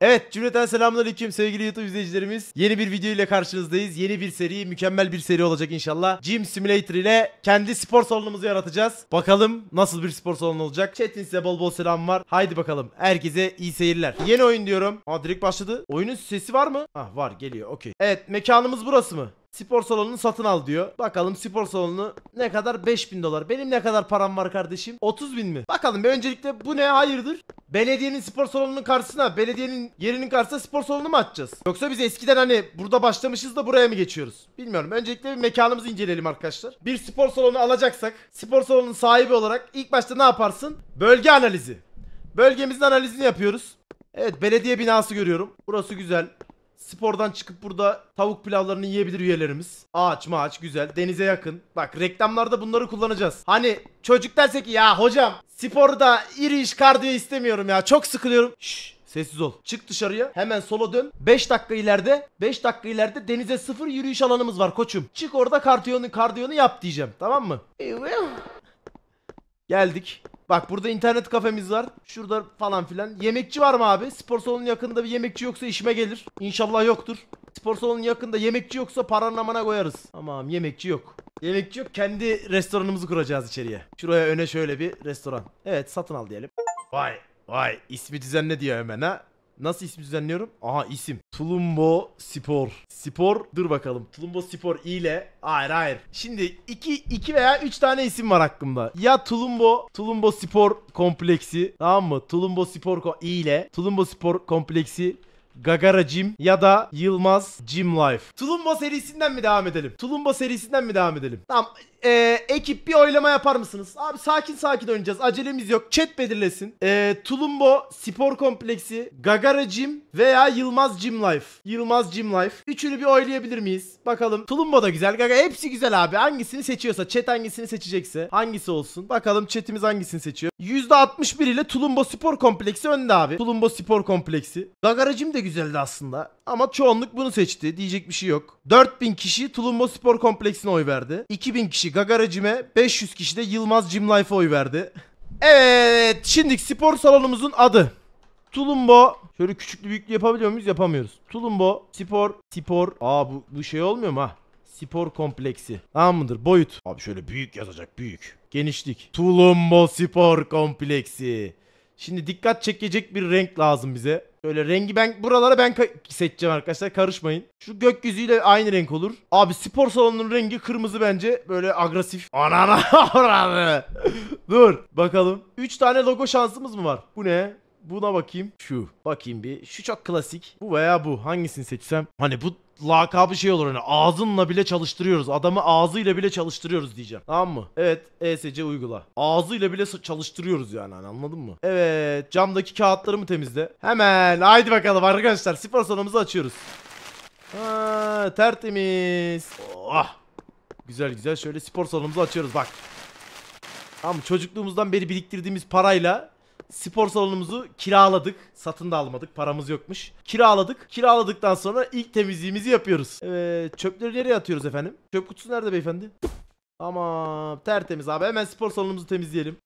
Evet cümleten selamünaleyküm sevgili YouTube izleyicilerimiz. Yeni bir video ile karşınızdayız. Yeni bir seri, mükemmel bir seri olacak inşallah. Gym Simulator ile kendi spor salonumuzu yaratacağız. Bakalım nasıl bir spor salonu olacak. Chat'in size bol bol selam var. Haydi bakalım. Herkese iyi seyirler. Yeni oyun diyorum. Aa direkt başladı. Oyunun sesi var mı? Ah var geliyor okey. Evet mekanımız burası mı? Spor salonunu satın al diyor. Bakalım spor salonu ne kadar? 5000 dolar. Benim ne kadar param var kardeşim? 30 bin mi? Bakalım bir öncelikle bu ne? Hayırdır? Belediyenin spor salonunun karşısına, belediyenin yerinin karşısına spor salonu mu açacağız? Yoksa biz eskiden hani burada başlamışız da buraya mı geçiyoruz? Bilmiyorum. Öncelikle bir mekanımızı inceleyelim arkadaşlar. Bir spor salonu alacaksak, spor salonunun sahibi olarak ilk başta ne yaparsın? Bölge analizi. Bölgemizin analizini yapıyoruz. Evet belediye binası görüyorum. Burası güzel. Spordan çıkıp burada tavuk pilavlarını yiyebilir üyelerimiz. Ağaç maaç güzel. Denize yakın. Bak reklamlarda bunları kullanacağız. Hani çocuk derse ki ya hocam sporda iri iş kardiyo istemiyorum ya. Çok sıkılıyorum. Şşş Sessiz ol. Çık dışarıya. Hemen sola dön. 5 dakika ileride. 5 dakika ileride denize sıfır yürüyüş alanımız var koçum. Çık orada kardiyonu kardiyonu yap diyeceğim. Tamam mı? Geldik. Bak burada internet kafemiz var. Şurada falan filan. Yemekçi var mı abi? Spor salonun yakında bir yemekçi yoksa işime gelir. İnşallah yoktur. Spor salonun yakında yemekçi yoksa paranın amına koyarız. Tamam yemekçi yok. Yemekçi yok. Kendi restoranımızı kuracağız içeriye. Şuraya öne şöyle bir restoran. Evet satın al diyelim. Vay vay ismi düzenle diyor hemen ha. Nasıl isim düzenliyorum? Aha isim. Tulumbo Spor. Spor dur bakalım. Tulumbo Spor ile. Hayır hayır. Şimdi 2 2 veya 3 tane isim var hakkımda. Ya Tulumbo Tulumbo Spor Kompleksi tamam mı? Tulumbo Spor ile Tulumbo Spor Kompleksi Gagara Jim ya da Yılmaz Jim Life. Tulumbo serisinden mi devam edelim? Tulumbo serisinden mi devam edelim? Tamam e, ekip bir oylama yapar mısınız? Abi sakin sakin oynayacağız. Acelemiz yok. Chat belirlesin. E, Tulumbo, Spor Kompleksi, Gagara Gym veya Yılmaz Gym Life. Yılmaz Gym Life. Üçünü bir oylayabilir miyiz? Bakalım. Tulumbo da güzel. Gaga hepsi güzel abi. Hangisini seçiyorsa. Chat hangisini seçecekse. Hangisi olsun. Bakalım chatimiz hangisini seçiyor. %61 ile Tulumbo Spor Kompleksi önde abi. Tulumbo Spor Kompleksi. Gagara Gym de güzeldi aslında. Ama çoğunluk bunu seçti. Diyecek bir şey yok. 4000 kişi Tulumba Spor Kompleksine oy verdi. 2000 kişi Gagara Cim'e, 500 kişi de Yılmaz Gym Life'a oy verdi. Evet, şimdi spor salonumuzun adı. Tulumbo. Şöyle küçüklü büyüklü yapabiliyor muyuz? Yapamıyoruz. Tulumbo, spor, spor. Aa bu, bu şey olmuyor mu ha? Spor kompleksi. Tamam mıdır? Boyut. Abi şöyle büyük yazacak büyük. Genişlik. Tulumbo spor kompleksi. Şimdi dikkat çekecek bir renk lazım bize. Böyle rengi ben buralara ben seçeceğim arkadaşlar karışmayın. Şu gökyüzüyle aynı renk olur. Abi spor salonunun rengi kırmızı bence. Böyle agresif. Anana oranı. Dur bakalım. 3 tane logo şansımız mı var? Bu ne? Buna bakayım. Şu. Bakayım bir. Şu çok klasik. Bu veya bu. Hangisini seçsem? Hani bu lakabı şey olur hani ağzınla bile çalıştırıyoruz. Adamı ağzıyla bile çalıştırıyoruz diyeceğim. Tamam mı? Evet ESC uygula. Ağzıyla bile çalıştırıyoruz yani hani anladın mı? Evet camdaki kağıtları mı temizle? Hemen haydi bakalım arkadaşlar spor salonumuzu açıyoruz. Ha, tertemiz. Oh. Güzel güzel şöyle spor salonumuzu açıyoruz bak. Tamam çocukluğumuzdan beri biriktirdiğimiz parayla spor salonumuzu kiraladık. Satın da almadık. Paramız yokmuş. Kiraladık. Kiraladıktan sonra ilk temizliğimizi yapıyoruz. Evet, çöpleri nereye atıyoruz efendim? Çöp kutusu nerede beyefendi? Ama tertemiz abi. Hemen spor salonumuzu temizleyelim.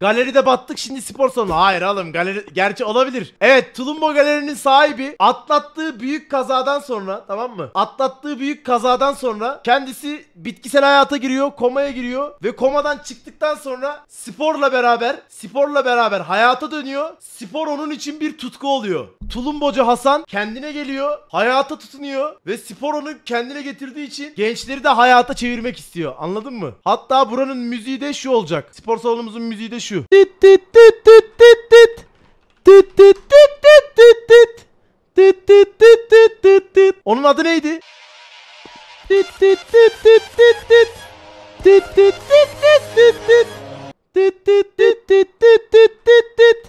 Galeride battık şimdi spor salonu. Hayır oğlum galeri gerçi olabilir. Evet Tulumbo Galeri'nin sahibi atlattığı büyük kazadan sonra tamam mı? Atlattığı büyük kazadan sonra kendisi bitkisel hayata giriyor, komaya giriyor ve komadan çıktıktan sonra sporla beraber sporla beraber hayata dönüyor. Spor onun için bir tutku oluyor. Tulumbocu Hasan kendine geliyor, hayata tutunuyor ve spor onu kendine getirdiği için gençleri de hayata çevirmek istiyor. Anladın mı? Hatta buranın müziği de şu olacak. Spor salonumuzun müziği de şu şu. Dit dit dit dit dit dit. Dit dit dit dit dit dit. Dit dit dit dit dit dit. Onun adı neydi? Dit dit dit dit dit dit. Dit dit dit dit dit dit. Dit dit dit dit dit dit dit dit.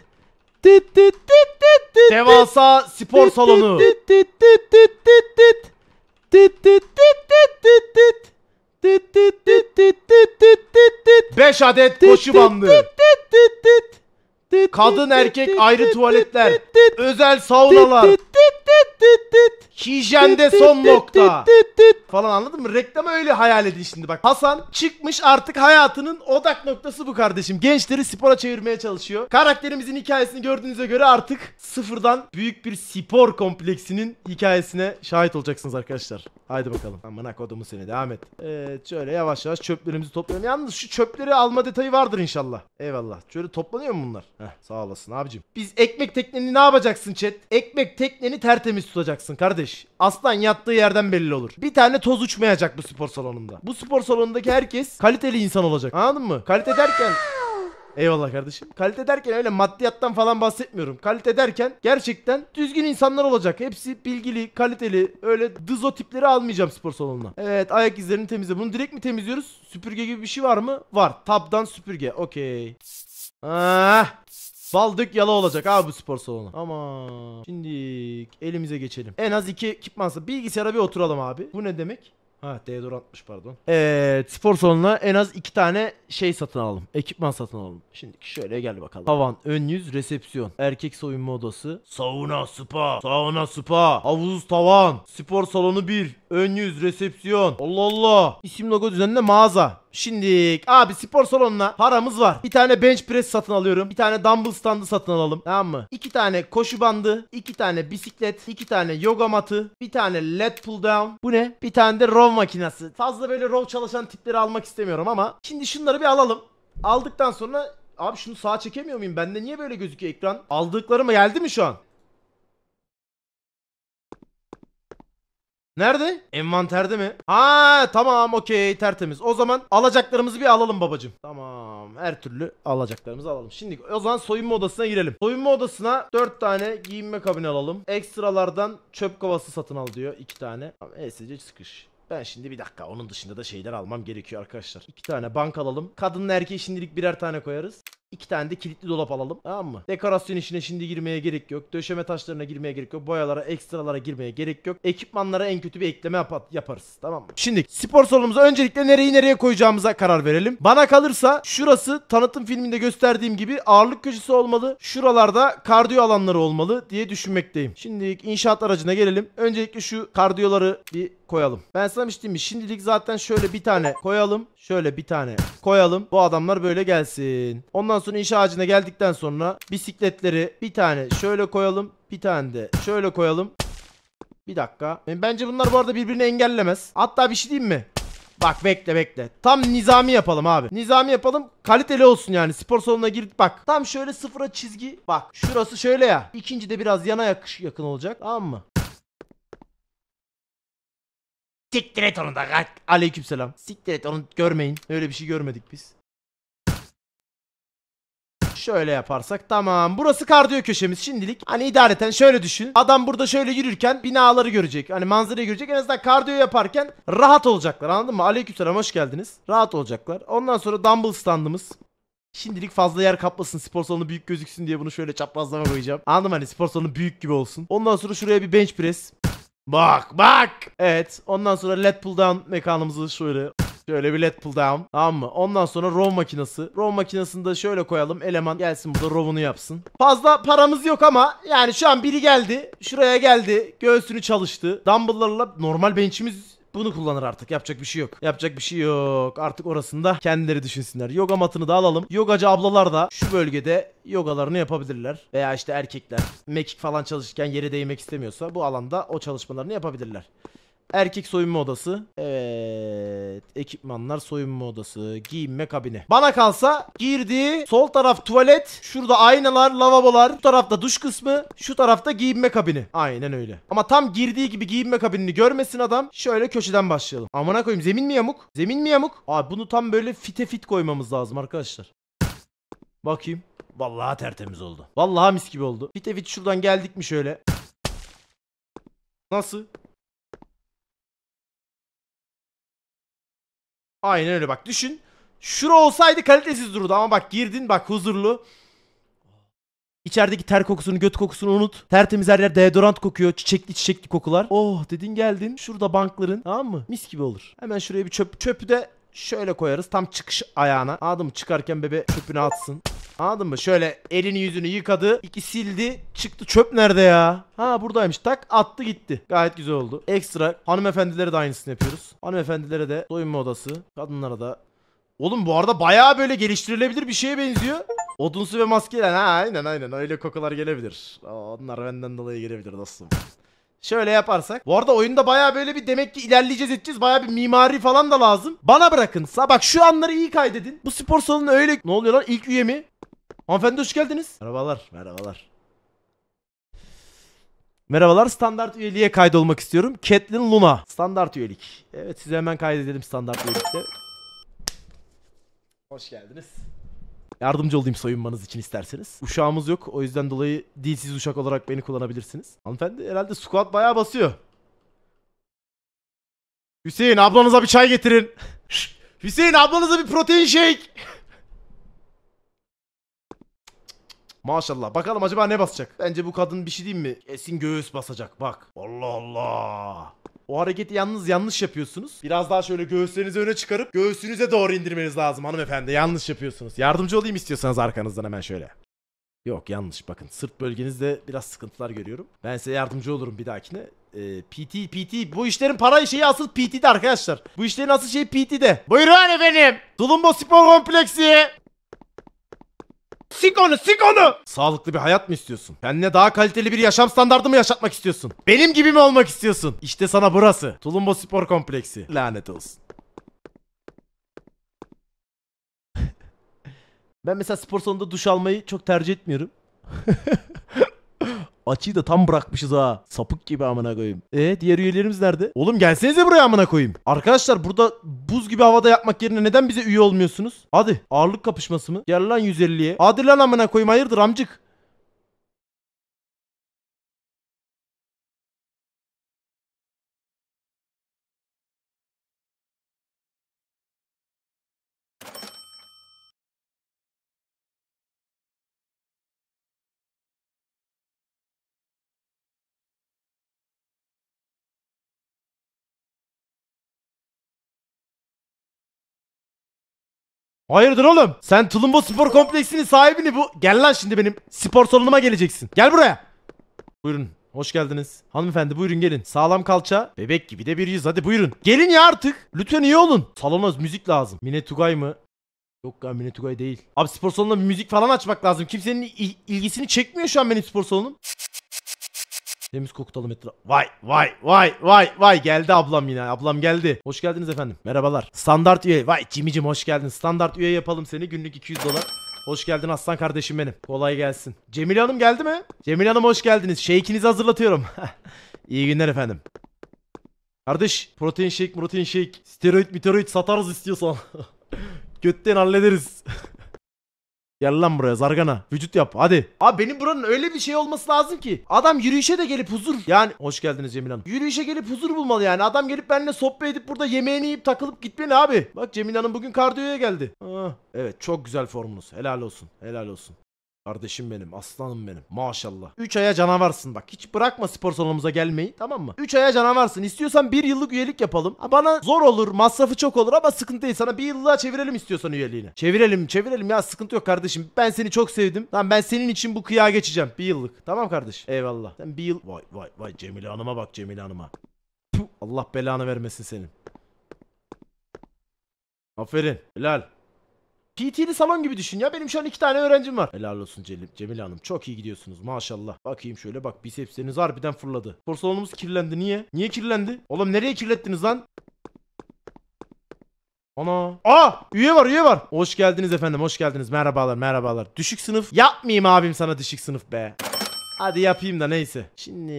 Dit dit dit dit dit. Devasa spor salonu. Dit dit dit dit dit dit. Dit dit dit dit dit dit. 5 adet koşu bandı kadın erkek ayrı tuvaletler, özel saunalar. Hijyende son nokta. Falan anladın mı? Reklamı öyle hayal edin şimdi bak. Hasan çıkmış artık hayatının odak noktası bu kardeşim. Gençleri spora çevirmeye çalışıyor. Karakterimizin hikayesini gördüğünüze göre artık sıfırdan büyük bir spor kompleksinin hikayesine şahit olacaksınız arkadaşlar. Haydi bakalım. Amına kodumu seni devam et. Evet şöyle yavaş yavaş çöplerimizi toplayalım. Yalnız şu çöpleri alma detayı vardır inşallah. Eyvallah. Şöyle toplanıyor mu bunlar? Heh sağ olasın abicim. Biz ekmek tekneni ne yapacaksın chat? Ekmek tekneni tertemiz tutacaksın kardeş kardeş. Aslan yattığı yerden belli olur. Bir tane toz uçmayacak bu spor salonunda. Bu spor salonundaki herkes kaliteli insan olacak. Anladın mı? Kalite derken Eyvallah kardeşim. Kalite derken öyle maddiyattan falan bahsetmiyorum. Kalite derken gerçekten düzgün insanlar olacak. Hepsi bilgili, kaliteli, öyle dızo tipleri almayacağım spor salonuna. Evet ayak izlerini temizle. Bunu direkt mi temizliyoruz? Süpürge gibi bir şey var mı? Var. Tabdan süpürge. Okey. Ah. Baldık yala olacak abi bu spor salonu. Ama şimdi elimize geçelim. En az iki ekipmansa bilgisayara bir oturalım abi. Bu ne demek? Ha deodorantmış pardon. Evet spor salonuna en az iki tane şey satın alalım. Ekipman satın alalım. Şimdi şöyle gel bakalım. Havan, ön yüz, resepsiyon, erkek soyunma odası, sauna, spa, sauna, spa, havuz, tavan, spor salonu 1, ön yüz, resepsiyon. Allah Allah. İsim logo düzenle mağaza. Şimdi abi spor salonuna paramız var. Bir tane bench press satın alıyorum. Bir tane dumbbell standı satın alalım. Tamam mı? İki tane koşu bandı. iki tane bisiklet. iki tane yoga matı. Bir tane led pull down. Bu ne? Bir tane de row makinesi. Fazla böyle row çalışan tipleri almak istemiyorum ama. Şimdi şunları bir alalım. Aldıktan sonra Abi şunu sağa çekemiyor muyum? Bende niye böyle gözüküyor ekran? Aldıklarıma geldi mi şu an? Nerede? Envanterde mi? Ha tamam okey tertemiz. O zaman alacaklarımızı bir alalım babacım. Tamam her türlü alacaklarımızı alalım. Şimdi o zaman soyunma odasına girelim. Soyunma odasına 4 tane giyinme kabini alalım. Ekstralardan çöp kovası satın al diyor 2 tane. Tamam ESC sıkış. Ben şimdi bir dakika onun dışında da şeyler almam gerekiyor arkadaşlar. 2 tane bank alalım. Kadınla erkeği şimdilik birer tane koyarız. İki tane de kilitli dolap alalım. Tamam mı? Dekorasyon işine şimdi girmeye gerek yok. Döşeme taşlarına girmeye gerek yok. Boyalara, ekstralara girmeye gerek yok. Ekipmanlara en kötü bir ekleme yap yaparız. Tamam mı? Şimdi spor salonumuza öncelikle nereyi nereye koyacağımıza karar verelim. Bana kalırsa şurası tanıtım filminde gösterdiğim gibi ağırlık köşesi olmalı. Şuralarda kardiyo alanları olmalı diye düşünmekteyim. Şimdi inşaat aracına gelelim. Öncelikle şu kardiyoları bir koyalım. Ben sana şey demiştim şimdilik zaten şöyle bir tane koyalım. Şöyle bir tane koyalım. Bu adamlar böyle gelsin. Ondan sonra iş ağacına geldikten sonra bisikletleri bir tane şöyle koyalım. Bir tane de şöyle koyalım. Bir dakika. E, bence bunlar bu arada birbirini engellemez. Hatta bir şey diyeyim mi? Bak bekle bekle. Tam nizami yapalım abi. Nizami yapalım. Kaliteli olsun yani. Spor salonuna girdik bak. Tam şöyle sıfıra çizgi. Bak şurası şöyle ya. İkinci de biraz yana yakış yakın olacak. Tamam mı? Siktir et onu da kalk. Aleykümselam. Siktir et onu görmeyin. Öyle bir şey görmedik biz. Şöyle yaparsak tamam. Burası kardiyo köşemiz şimdilik. Hani idareten şöyle düşün. Adam burada şöyle yürürken binaları görecek. Hani manzarayı görecek. En azından kardiyo yaparken rahat olacaklar. Anladın mı? Aleykümselam hoş geldiniz. Rahat olacaklar. Ondan sonra dumbbell standımız. Şimdilik fazla yer kaplasın spor salonu büyük gözüksün diye bunu şöyle çaprazlama koyacağım. Anladın mı hani spor salonu büyük gibi olsun. Ondan sonra şuraya bir bench press. Bak bak. Evet ondan sonra led pull down mekanımızı şöyle Şöyle bir led pull down. Tamam mı? Ondan sonra rov makinesi. Rov makinesini de şöyle koyalım. Eleman gelsin burada rovunu yapsın. Fazla paramız yok ama yani şu an biri geldi. Şuraya geldi. Göğsünü çalıştı. Dumbbell'larla normal bench'imiz bunu kullanır artık. Yapacak bir şey yok. Yapacak bir şey yok. Artık orasında kendileri düşünsünler. Yoga matını da alalım. Yogacı ablalar da şu bölgede yogalarını yapabilirler. Veya işte erkekler mekik falan çalışırken yere değmek istemiyorsa bu alanda o çalışmalarını yapabilirler. Erkek soyunma odası. Evet. Ekipmanlar soyunma odası. Giyinme kabini. Bana kalsa girdi. Sol taraf tuvalet. Şurada aynalar, lavabolar. Bu tarafta duş kısmı. Şu tarafta giyinme kabini. Aynen öyle. Ama tam girdiği gibi giyinme kabinini görmesin adam. Şöyle köşeden başlayalım. Amına koyayım zemin mi yamuk? Zemin mi yamuk? Abi bunu tam böyle fite fit koymamız lazım arkadaşlar. Bakayım. Vallahi tertemiz oldu. Vallahi mis gibi oldu. Fite fit şuradan geldik mi şöyle? Nasıl? Aynen öyle bak düşün. Şura olsaydı kalitesiz durdu ama bak girdin bak huzurlu. İçerideki ter kokusunu, göt kokusunu unut. Tertemiz her yer deodorant kokuyor. Çiçekli çiçekli kokular. Oh dedin geldin. Şurada bankların tamam mı? Mis gibi olur. Hemen şuraya bir çöp. Çöpü de Şöyle koyarız tam çıkış ayağına. Anladın mı? Çıkarken bebe çöpünü atsın. Anladın mı? Şöyle elini yüzünü yıkadı. iki sildi. Çıktı çöp nerede ya? Ha buradaymış. Tak attı gitti. Gayet güzel oldu. Ekstra hanımefendilere de aynısını yapıyoruz. Hanımefendilere de soyunma odası. Kadınlara da. Oğlum bu arada baya böyle geliştirilebilir bir şeye benziyor. Odunsu ve maskeler. Ha aynen aynen öyle kokular gelebilir. Onlar benden dolayı gelebilir dostum. Şöyle yaparsak. Bu arada oyunda baya böyle bir demek ki ilerleyeceğiz edeceğiz. Baya bir mimari falan da lazım. Bana bırakın. bak şu anları iyi kaydedin. Bu spor salonu öyle. Ne oluyor lan ilk üye mi? Hanımefendi hoş geldiniz. Merhabalar. Merhabalar. Merhabalar standart üyeliğe kaydolmak istiyorum. Catelyn Luna. Standart üyelik. Evet sizi hemen kaydedelim standart üyelikte. Hoş geldiniz. Yardımcı olayım soyunmanız için isterseniz. Uşağımız yok. O yüzden dolayı dilsiz uşak olarak beni kullanabilirsiniz. Hanımefendi herhalde squat bayağı basıyor. Hüseyin ablanıza bir çay getirin. Hüseyin ablanıza bir protein shake. Maşallah. Bakalım acaba ne basacak? Bence bu kadın bir şey diyeyim mi? Esin göğüs basacak bak. Allah Allah. O hareketi yalnız yanlış yapıyorsunuz. Biraz daha şöyle göğslerinizi öne çıkarıp göğsünüze doğru indirmeniz lazım hanımefendi. Yanlış yapıyorsunuz. Yardımcı olayım istiyorsanız arkanızdan hemen şöyle. Yok yanlış bakın sırt bölgenizde biraz sıkıntılar görüyorum. Ben size yardımcı olurum bir dahakine. Ee, PT PT bu işlerin para şeyi asıl PT'de arkadaşlar. Bu işlerin asıl şeyi PT'de. Buyurun efendim. Tulumbo Spor Kompleksi. Sik onu sik onu. Sağlıklı bir hayat mı istiyorsun? Kendine daha kaliteli bir yaşam standardı mı yaşatmak istiyorsun? Benim gibi mi olmak istiyorsun? İşte sana burası. Tulumba Spor Kompleksi. Lanet olsun. ben mesela spor salonunda duş almayı çok tercih etmiyorum. Açıyı da tam bırakmışız ha. Sapık gibi amına koyayım. E diğer üyelerimiz nerede? Oğlum gelsenize buraya amına koyayım. Arkadaşlar burada buz gibi havada yapmak yerine neden bize üye olmuyorsunuz? Hadi ağırlık kapışması mı? Gel lan 150'ye. Hadi lan amına koyayım hayırdır amcık. Hayırdır oğlum? Sen Tulumba Spor Kompleksinin sahibini bu. Gel lan şimdi benim spor salonuma geleceksin. Gel buraya. Buyurun. Hoş geldiniz. Hanımefendi buyurun gelin. Sağlam kalça. Bebek gibi de bir yüz. Hadi buyurun. Gelin ya artık. Lütfen iyi olun. Salona müzik lazım. Mine Tugay mı? Yok ya Mine Tugay değil. Abi spor salonunda müzik falan açmak lazım. Kimsenin ilgisini çekmiyor şu an benim spor salonum. Temiz kokutalım etrafı. Vay vay vay vay vay geldi ablam yine. Ablam geldi. Hoş geldiniz efendim. Merhabalar. Standart üye. Vay Cimicim hoş geldin. Standart üye yapalım seni. Günlük 200 dolar. Hoş geldin aslan kardeşim benim. Kolay gelsin. Cemil Hanım geldi mi? Cemil Hanım hoş geldiniz. Shake'inizi hazırlatıyorum. İyi günler efendim. Kardeş protein shake protein shake. Steroid miteroid satarız istiyorsan. Götten hallederiz. Gel lan buraya zargana. Vücut yap hadi. Abi benim buranın öyle bir şey olması lazım ki. Adam yürüyüşe de gelip huzur. Yani hoş geldiniz Cemil Hanım. Yürüyüşe gelip huzur bulmalı yani. Adam gelip benimle sohbet edip burada yemeğini yiyip takılıp gitmeli abi. Bak Cemil Hanım bugün kardiyoya geldi. Ah, evet çok güzel formunuz. Helal olsun. Helal olsun. Kardeşim benim, aslanım benim. Maşallah. 3 aya canavarsın bak. Hiç bırakma spor salonumuza gelmeyi tamam mı? 3 aya canavarsın. İstiyorsan 1 yıllık üyelik yapalım. Ha, bana zor olur, masrafı çok olur ama sıkıntı değil. Sana 1 yıllığa çevirelim istiyorsan üyeliğini. Çevirelim, çevirelim ya sıkıntı yok kardeşim. Ben seni çok sevdim. Tamam ben senin için bu kıyağa geçeceğim. 1 yıllık. Tamam kardeş. Eyvallah. Sen 1 yıl... Vay vay vay Cemile Hanım'a bak Cemile Hanım'a. Allah belanı vermesin senin. Aferin. Helal. PT'li salon gibi düşün ya. Benim şu an iki tane öğrencim var. Helal olsun Cemil, Cemil Hanım. Çok iyi gidiyorsunuz maşallah. Bakayım şöyle bak bisepsleriniz harbiden fırladı. Spor salonumuz kirlendi. Niye? Niye kirlendi? Oğlum nereye kirlettiniz lan? Ana. Aa üye var üye var. Hoş geldiniz efendim hoş geldiniz. Merhabalar merhabalar. Düşük sınıf. Yapmayayım abim sana düşük sınıf be. Hadi yapayım da neyse. Şimdi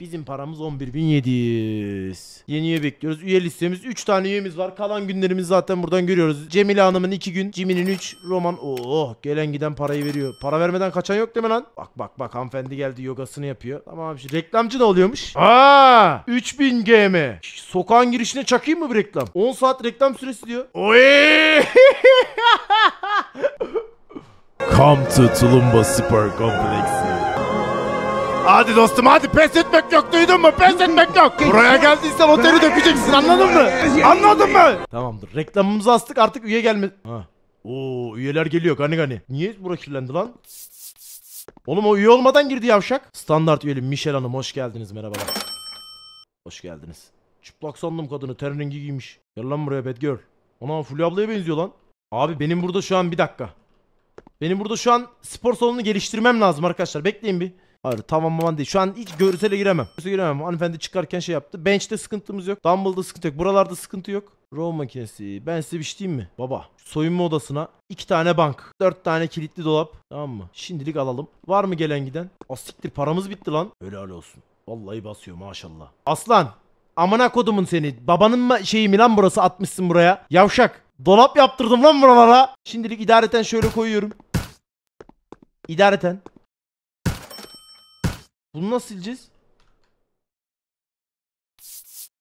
bizim paramız 11.700. Yeniye bekliyoruz. Üye listemiz 3 tane üyemiz var. Kalan günlerimizi zaten buradan görüyoruz. Cemile Hanım'ın 2 gün. Jimmy'nin 3. Roman. Oo, oh, gelen giden parayı veriyor. Para vermeden kaçan yok değil mi lan? Bak bak bak hanımefendi geldi yogasını yapıyor. Tamam şimdi reklamcı da oluyormuş. Aa 3000 GM. Sokağın girişine çakayım mı bir reklam? 10 saat reklam süresi diyor. Oy! Come to Tulumba Super Complex. Hadi dostum hadi pes etmek yok duydun mu? Pes etmek yok. Buraya geldiysen oteli dökeceksin anladın mı? Anladın mı? Tamamdır reklamımızı astık artık üye gelme... Ha. Oo üyeler geliyor gani gani. Niye bura kirlendi lan? Oğlum o üye olmadan girdi yavşak. Standart üyeli Michel Hanım hoş geldiniz merhabalar. Hoş geldiniz. Çıplak sandım kadını ten rengi giymiş. Gel lan buraya bad girl. Ona Fulya ablaya benziyor lan. Abi benim burada şu an bir dakika. Benim burada şu an spor salonunu geliştirmem lazım arkadaşlar. Bekleyin bir. Hayır tamam aman değil. Şu an hiç görsele giremem. Görsele giremem. Hanımefendi çıkarken şey yaptı. Bench'te sıkıntımız yok. Dumble'da sıkıntı yok. Buralarda sıkıntı yok. Row makinesi. Ben size bir şey diyeyim mi? Baba. Soyunma odasına iki tane bank. Dört tane kilitli dolap. Tamam mı? Şimdilik alalım. Var mı gelen giden? Asiktir paramız bitti lan. Helal olsun. Vallahi basıyor maşallah. Aslan. Amına kodumun seni. Babanın mı şeyi mi lan burası atmışsın buraya? Yavşak. Dolap yaptırdım lan buralara. Şimdilik idareten şöyle koyuyorum. İdareten. Bunu nasıl sileceğiz?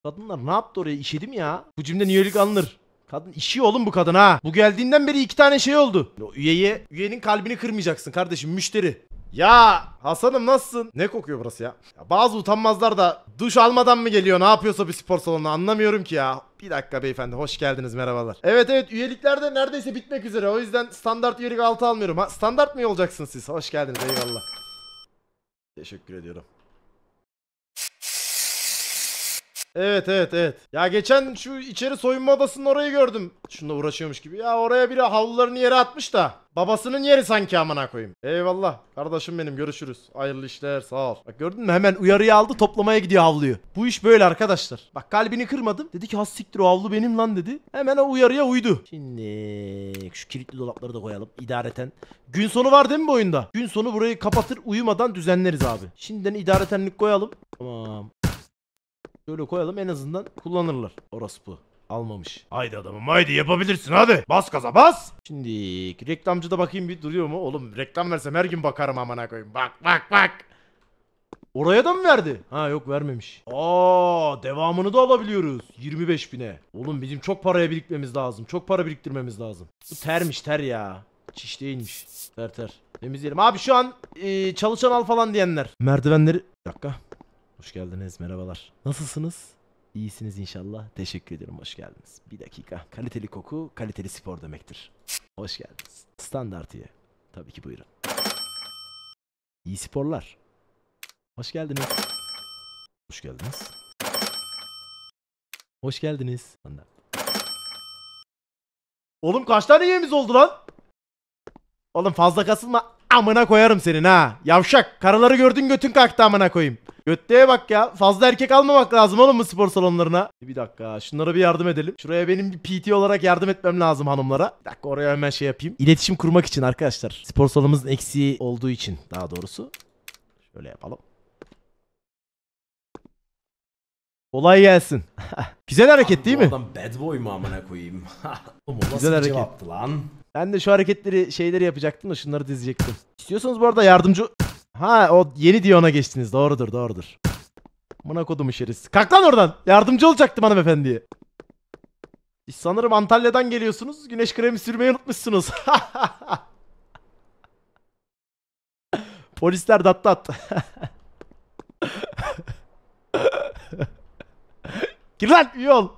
Kadınlar ne yaptı oraya? İşedi mi ya? Bu cümle niyelik alınır. Kadın işi oğlum bu kadın ha. Bu geldiğinden beri iki tane şey oldu. O üyeye, üyenin kalbini kırmayacaksın kardeşim müşteri. Ya Hasan'ım nasılsın? Ne kokuyor burası ya? ya? Bazı utanmazlar da duş almadan mı geliyor ne yapıyorsa bir spor salonu anlamıyorum ki ya. Bir dakika beyefendi hoş geldiniz merhabalar. Evet evet üyelikler de neredeyse bitmek üzere o yüzden standart üyelik altı almıyorum. Ha, standart mı olacaksınız siz? Hoş geldiniz eyvallah. Teşekkür ediyorum. Evet evet evet. Ya geçen şu içeri soyunma odasının orayı gördüm. Şunda uğraşıyormuş gibi. Ya oraya biri havlularını yere atmış da. Babasının yeri sanki amına koyayım. Eyvallah. Kardeşim benim görüşürüz. Hayırlı işler sağ ol. Bak gördün mü hemen uyarıyı aldı toplamaya gidiyor havluyu. Bu iş böyle arkadaşlar. Bak kalbini kırmadım. Dedi ki has o havlu benim lan dedi. Hemen o uyarıya uydu. Şimdi şu kilitli dolapları da koyalım idareten. Gün sonu var değil mi bu oyunda? Gün sonu burayı kapatır uyumadan düzenleriz abi. Şimdiden idaretenlik koyalım. Tamam. Şöyle koyalım en azından kullanırlar orospu. Almamış. Haydi adamım haydi yapabilirsin hadi. Bas kaza bas. Şimdi reklamcı da bakayım bir duruyor mu? Oğlum reklam versem her gün bakarım amına koyayım. Bak bak bak. Oraya da mı verdi? Ha yok vermemiş. Aa devamını da alabiliyoruz. 25 bine. Oğlum bizim çok paraya birikmemiz lazım. Çok para biriktirmemiz lazım. Bu termiş ter ya. Çiş değilmiş. Ter ter. Temizleyelim. Abi şu an e, çalışan al falan diyenler. Merdivenleri... Bir dakika. Hoş geldiniz, merhabalar. Nasılsınız? İyisiniz inşallah. Teşekkür ederim, hoş geldiniz. Bir dakika. Kaliteli koku, kaliteli spor demektir. Hoş geldiniz. Standartiye. Tabii ki buyurun. İyi sporlar. Hoş geldiniz. Hoş geldiniz. Hoş geldiniz. Standart. Oğlum kaç tane yemiz oldu lan? Oğlum fazla kasılma. Amına koyarım senin ha. Yavşak karıları gördün götün kalktı amına koyayım. Götteye bak ya. Fazla erkek almamak lazım oğlum bu spor salonlarına. Bir dakika şunlara bir yardım edelim. Şuraya benim bir PT olarak yardım etmem lazım hanımlara. Bir dakika oraya hemen şey yapayım. İletişim kurmak için arkadaşlar. Spor salonumuzun eksiği olduğu için daha doğrusu. Şöyle yapalım. Olay gelsin. Güzel hareket değil mi? Adam bad boy mu amına koyayım? Güzel hareket. lan? Ben de şu hareketleri şeyleri yapacaktım da şunları dizecektim. İstiyorsanız bu arada yardımcı... Ha o yeni Dion'a geçtiniz. Doğrudur doğrudur. Buna kodumu şeriz. Kalk lan oradan. Yardımcı olacaktım hanımefendiye. Sanırım Antalya'dan geliyorsunuz. Güneş kremi sürmeyi unutmuşsunuz. Polisler dattat. Gir lan yol.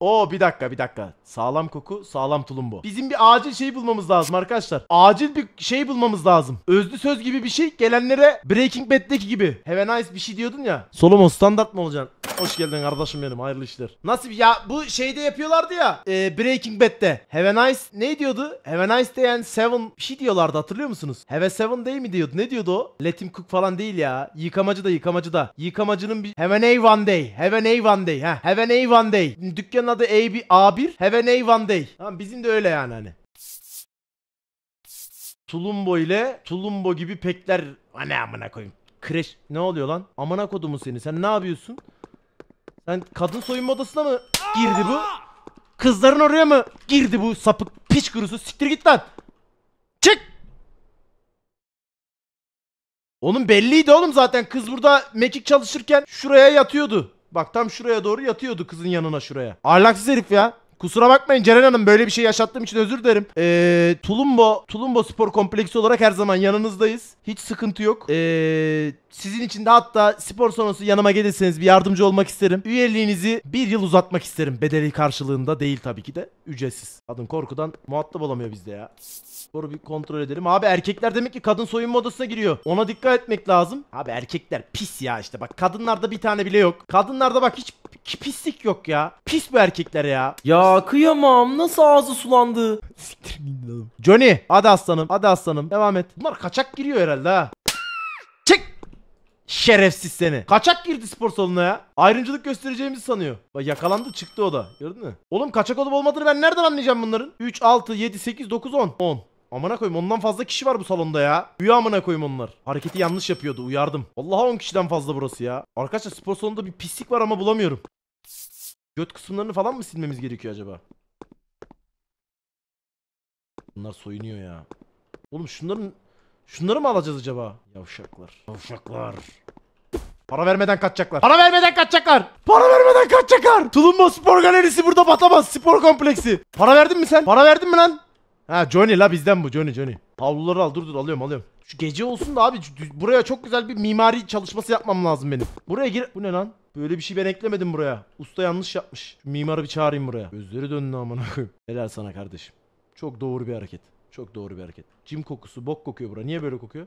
Oo bir dakika bir dakika. Sağlam koku sağlam tulum bu. Bizim bir acil şey bulmamız lazım arkadaşlar. Acil bir şey bulmamız lazım. Özlü söz gibi bir şey gelenlere Breaking Bad'deki gibi. Have a nice bir şey diyordun ya. Solomon standart mı olacaksın? Hoş geldin kardeşim benim. Hayırlı işler. Nasip ya bu şeyde yapıyorlardı ya. E, Breaking Bad'de. Have a nice ne diyordu? Have a nice diyen Seven bir şey diyorlardı hatırlıyor musunuz? Have a Seven değil mi diyordu? Ne diyordu o? Let him cook falan değil ya. Yıkamacı da yıkamacı da. Yıkamacının bir Have a one day. Have a one day. Ha. Have a one day. Dükkanın adı AB, A1. Have a one day. Tamam bizim de öyle yani hani. Tulumbo ile Tulumbo gibi pekler. Ana amına koyayım. Kreş. Ne oluyor lan? Amına kodumu seni. Sen ne yapıyorsun? Sen kadın soyunma odasına mı girdi bu? Kızların oraya mı girdi bu sapık piç kurusu? Siktir git lan. Çık. Onun belliydi oğlum zaten. Kız burada mekik çalışırken şuraya yatıyordu. Bak tam şuraya doğru yatıyordu kızın yanına şuraya. Ahlaksız herif ya. Kusura bakmayın Ceren Hanım böyle bir şey yaşattığım için özür dilerim. Ee, Tulumbo, Tulumbo Spor Kompleksi olarak her zaman yanınızdayız. Hiç sıkıntı yok. Ee, sizin için de hatta spor sonrası yanıma gelirseniz bir yardımcı olmak isterim. Üyeliğinizi bir yıl uzatmak isterim. Bedeli karşılığında değil tabii ki de. Ücretsiz. Kadın korkudan muhatap olamıyor bizde ya. Doğru bir kontrol edelim. Abi erkekler demek ki kadın soyunma odasına giriyor. Ona dikkat etmek lazım. Abi erkekler pis ya işte bak kadınlarda bir tane bile yok. Kadınlarda bak hiç pislik yok ya. Pis bu erkekler ya. Ya kıyamam nasıl ağzı sulandı. Siktirin lan. Johnny hadi aslanım hadi aslanım devam et. Bunlar kaçak giriyor herhalde ha. Çek. Şerefsiz seni. Kaçak girdi spor salonuna ya. Ayrımcılık göstereceğimizi sanıyor. Bak yakalandı çıktı o da. Gördün mü? Oğlum kaçak olup olmadığını ben nereden anlayacağım bunların? 3, 6, 7, 8, 9, 10. 10. Amına koyayım ondan fazla kişi var bu salonda ya. Üye amına koyayım onlar. Hareketi yanlış yapıyordu uyardım. Vallahi 10 kişiden fazla burası ya. Arkadaşlar spor salonunda bir pislik var ama bulamıyorum. Göt kısımlarını falan mı silmemiz gerekiyor acaba? Bunlar soyunuyor ya. Oğlum şunların şunları mı alacağız acaba? Yavşaklar. Yavşaklar. Para vermeden kaçacaklar. Para vermeden kaçacaklar. Para vermeden kaçacaklar. Tulumba Spor Galerisi burada batamaz. Spor kompleksi. Para verdin mi sen? Para verdin mi lan? Ha Johnny la bizden bu Johnny Johnny. Pavluları al dur dur alıyorum alıyorum. Şu gece olsun da abi buraya çok güzel bir mimari çalışması yapmam lazım benim. Buraya gir... Bu ne lan? Böyle bir şey ben eklemedim buraya. Usta yanlış yapmış. Şu mimarı bir çağırayım buraya. Gözleri döndü amına koyayım. Helal sana kardeşim. Çok doğru bir hareket. Çok doğru bir hareket. Cim kokusu bok kokuyor bura. Niye böyle kokuyor?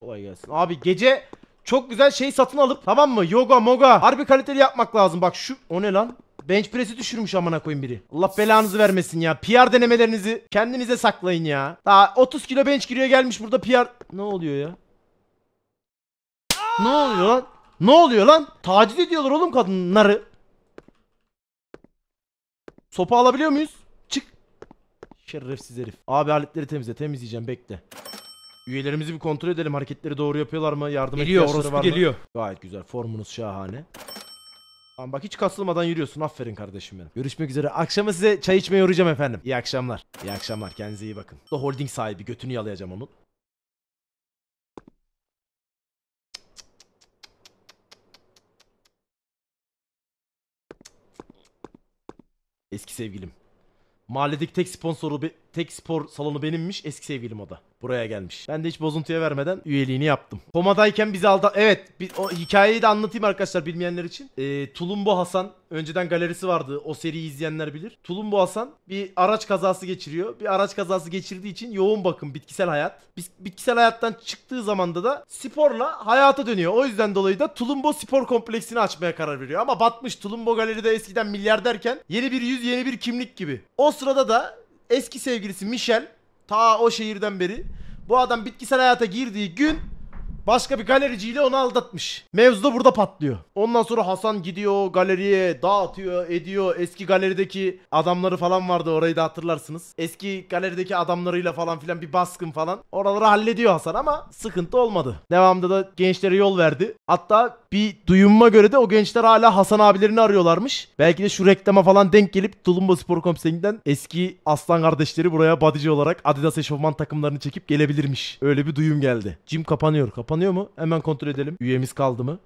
Kolay gelsin. Abi gece çok güzel şey satın alıp tamam mı? Yoga moga. Harbi kaliteli yapmak lazım. Bak şu o ne lan? Bench press'i düşürmüş amına koyun biri. Allah belanızı vermesin ya. PR denemelerinizi kendinize saklayın ya. Daha 30 kilo bench giriyor gelmiş burada PR... Ne oluyor ya? Ne oluyor lan? Ne oluyor lan? Taciz ediyorlar oğlum kadınları. Sopa alabiliyor muyuz? Çık. Şerefsiz herif. Abi aletleri temizle. Temizleyeceğim bekle. Üyelerimizi bir kontrol edelim. Hareketleri doğru yapıyorlar mı? Yardım geliyor, ihtiyaçları var mı? Geliyor. Gayet güzel. Formunuz şahane. Tamam bak hiç kasılmadan yürüyorsun. Aferin kardeşim benim. Görüşmek üzere. Akşama size çay içmeye uğrayacağım efendim. İyi akşamlar. İyi akşamlar. Kendinize iyi bakın. Da holding sahibi. Götünü yalayacağım onun. Eski sevgilim. Mahalledeki tek sponsoru bir tek spor salonu benimmiş eski sevgilim o da. Buraya gelmiş. Ben de hiç bozuntuya vermeden üyeliğini yaptım. Komadayken bizi aldı. Evet bir, o hikayeyi de anlatayım arkadaşlar bilmeyenler için. Ee, Tulumbo Hasan önceden galerisi vardı. O seriyi izleyenler bilir. Tulumbo Hasan bir araç kazası geçiriyor. Bir araç kazası geçirdiği için yoğun bakım bitkisel hayat. Biz, bitkisel hayattan çıktığı zamanda da sporla hayata dönüyor. O yüzden dolayı da Tulumbo Spor Kompleksini açmaya karar veriyor. Ama batmış Tulumbo Galeri de eskiden milyarderken yeni bir yüz yeni bir kimlik gibi. O sırada da eski sevgilisi Michel ta o şehirden beri bu adam bitkisel hayata girdiği gün Başka bir galericiyle onu aldatmış. Mevzu da burada patlıyor. Ondan sonra Hasan gidiyor galeriye dağıtıyor ediyor. Eski galerideki adamları falan vardı orayı da hatırlarsınız. Eski galerideki adamlarıyla falan filan bir baskın falan. Oraları hallediyor Hasan ama sıkıntı olmadı. Devamında da gençlere yol verdi. Hatta bir duyumuma göre de o gençler hala Hasan abilerini arıyorlarmış. Belki de şu reklama falan denk gelip Tulumba Spor Komiserinden eski aslan kardeşleri buraya badici olarak Adidas eşofman takımlarını çekip gelebilirmiş. Öyle bir duyum geldi. Cim kapanıyor kapanıyor. Kapanıyor mu? Hemen kontrol edelim. Üyemiz kaldı mı?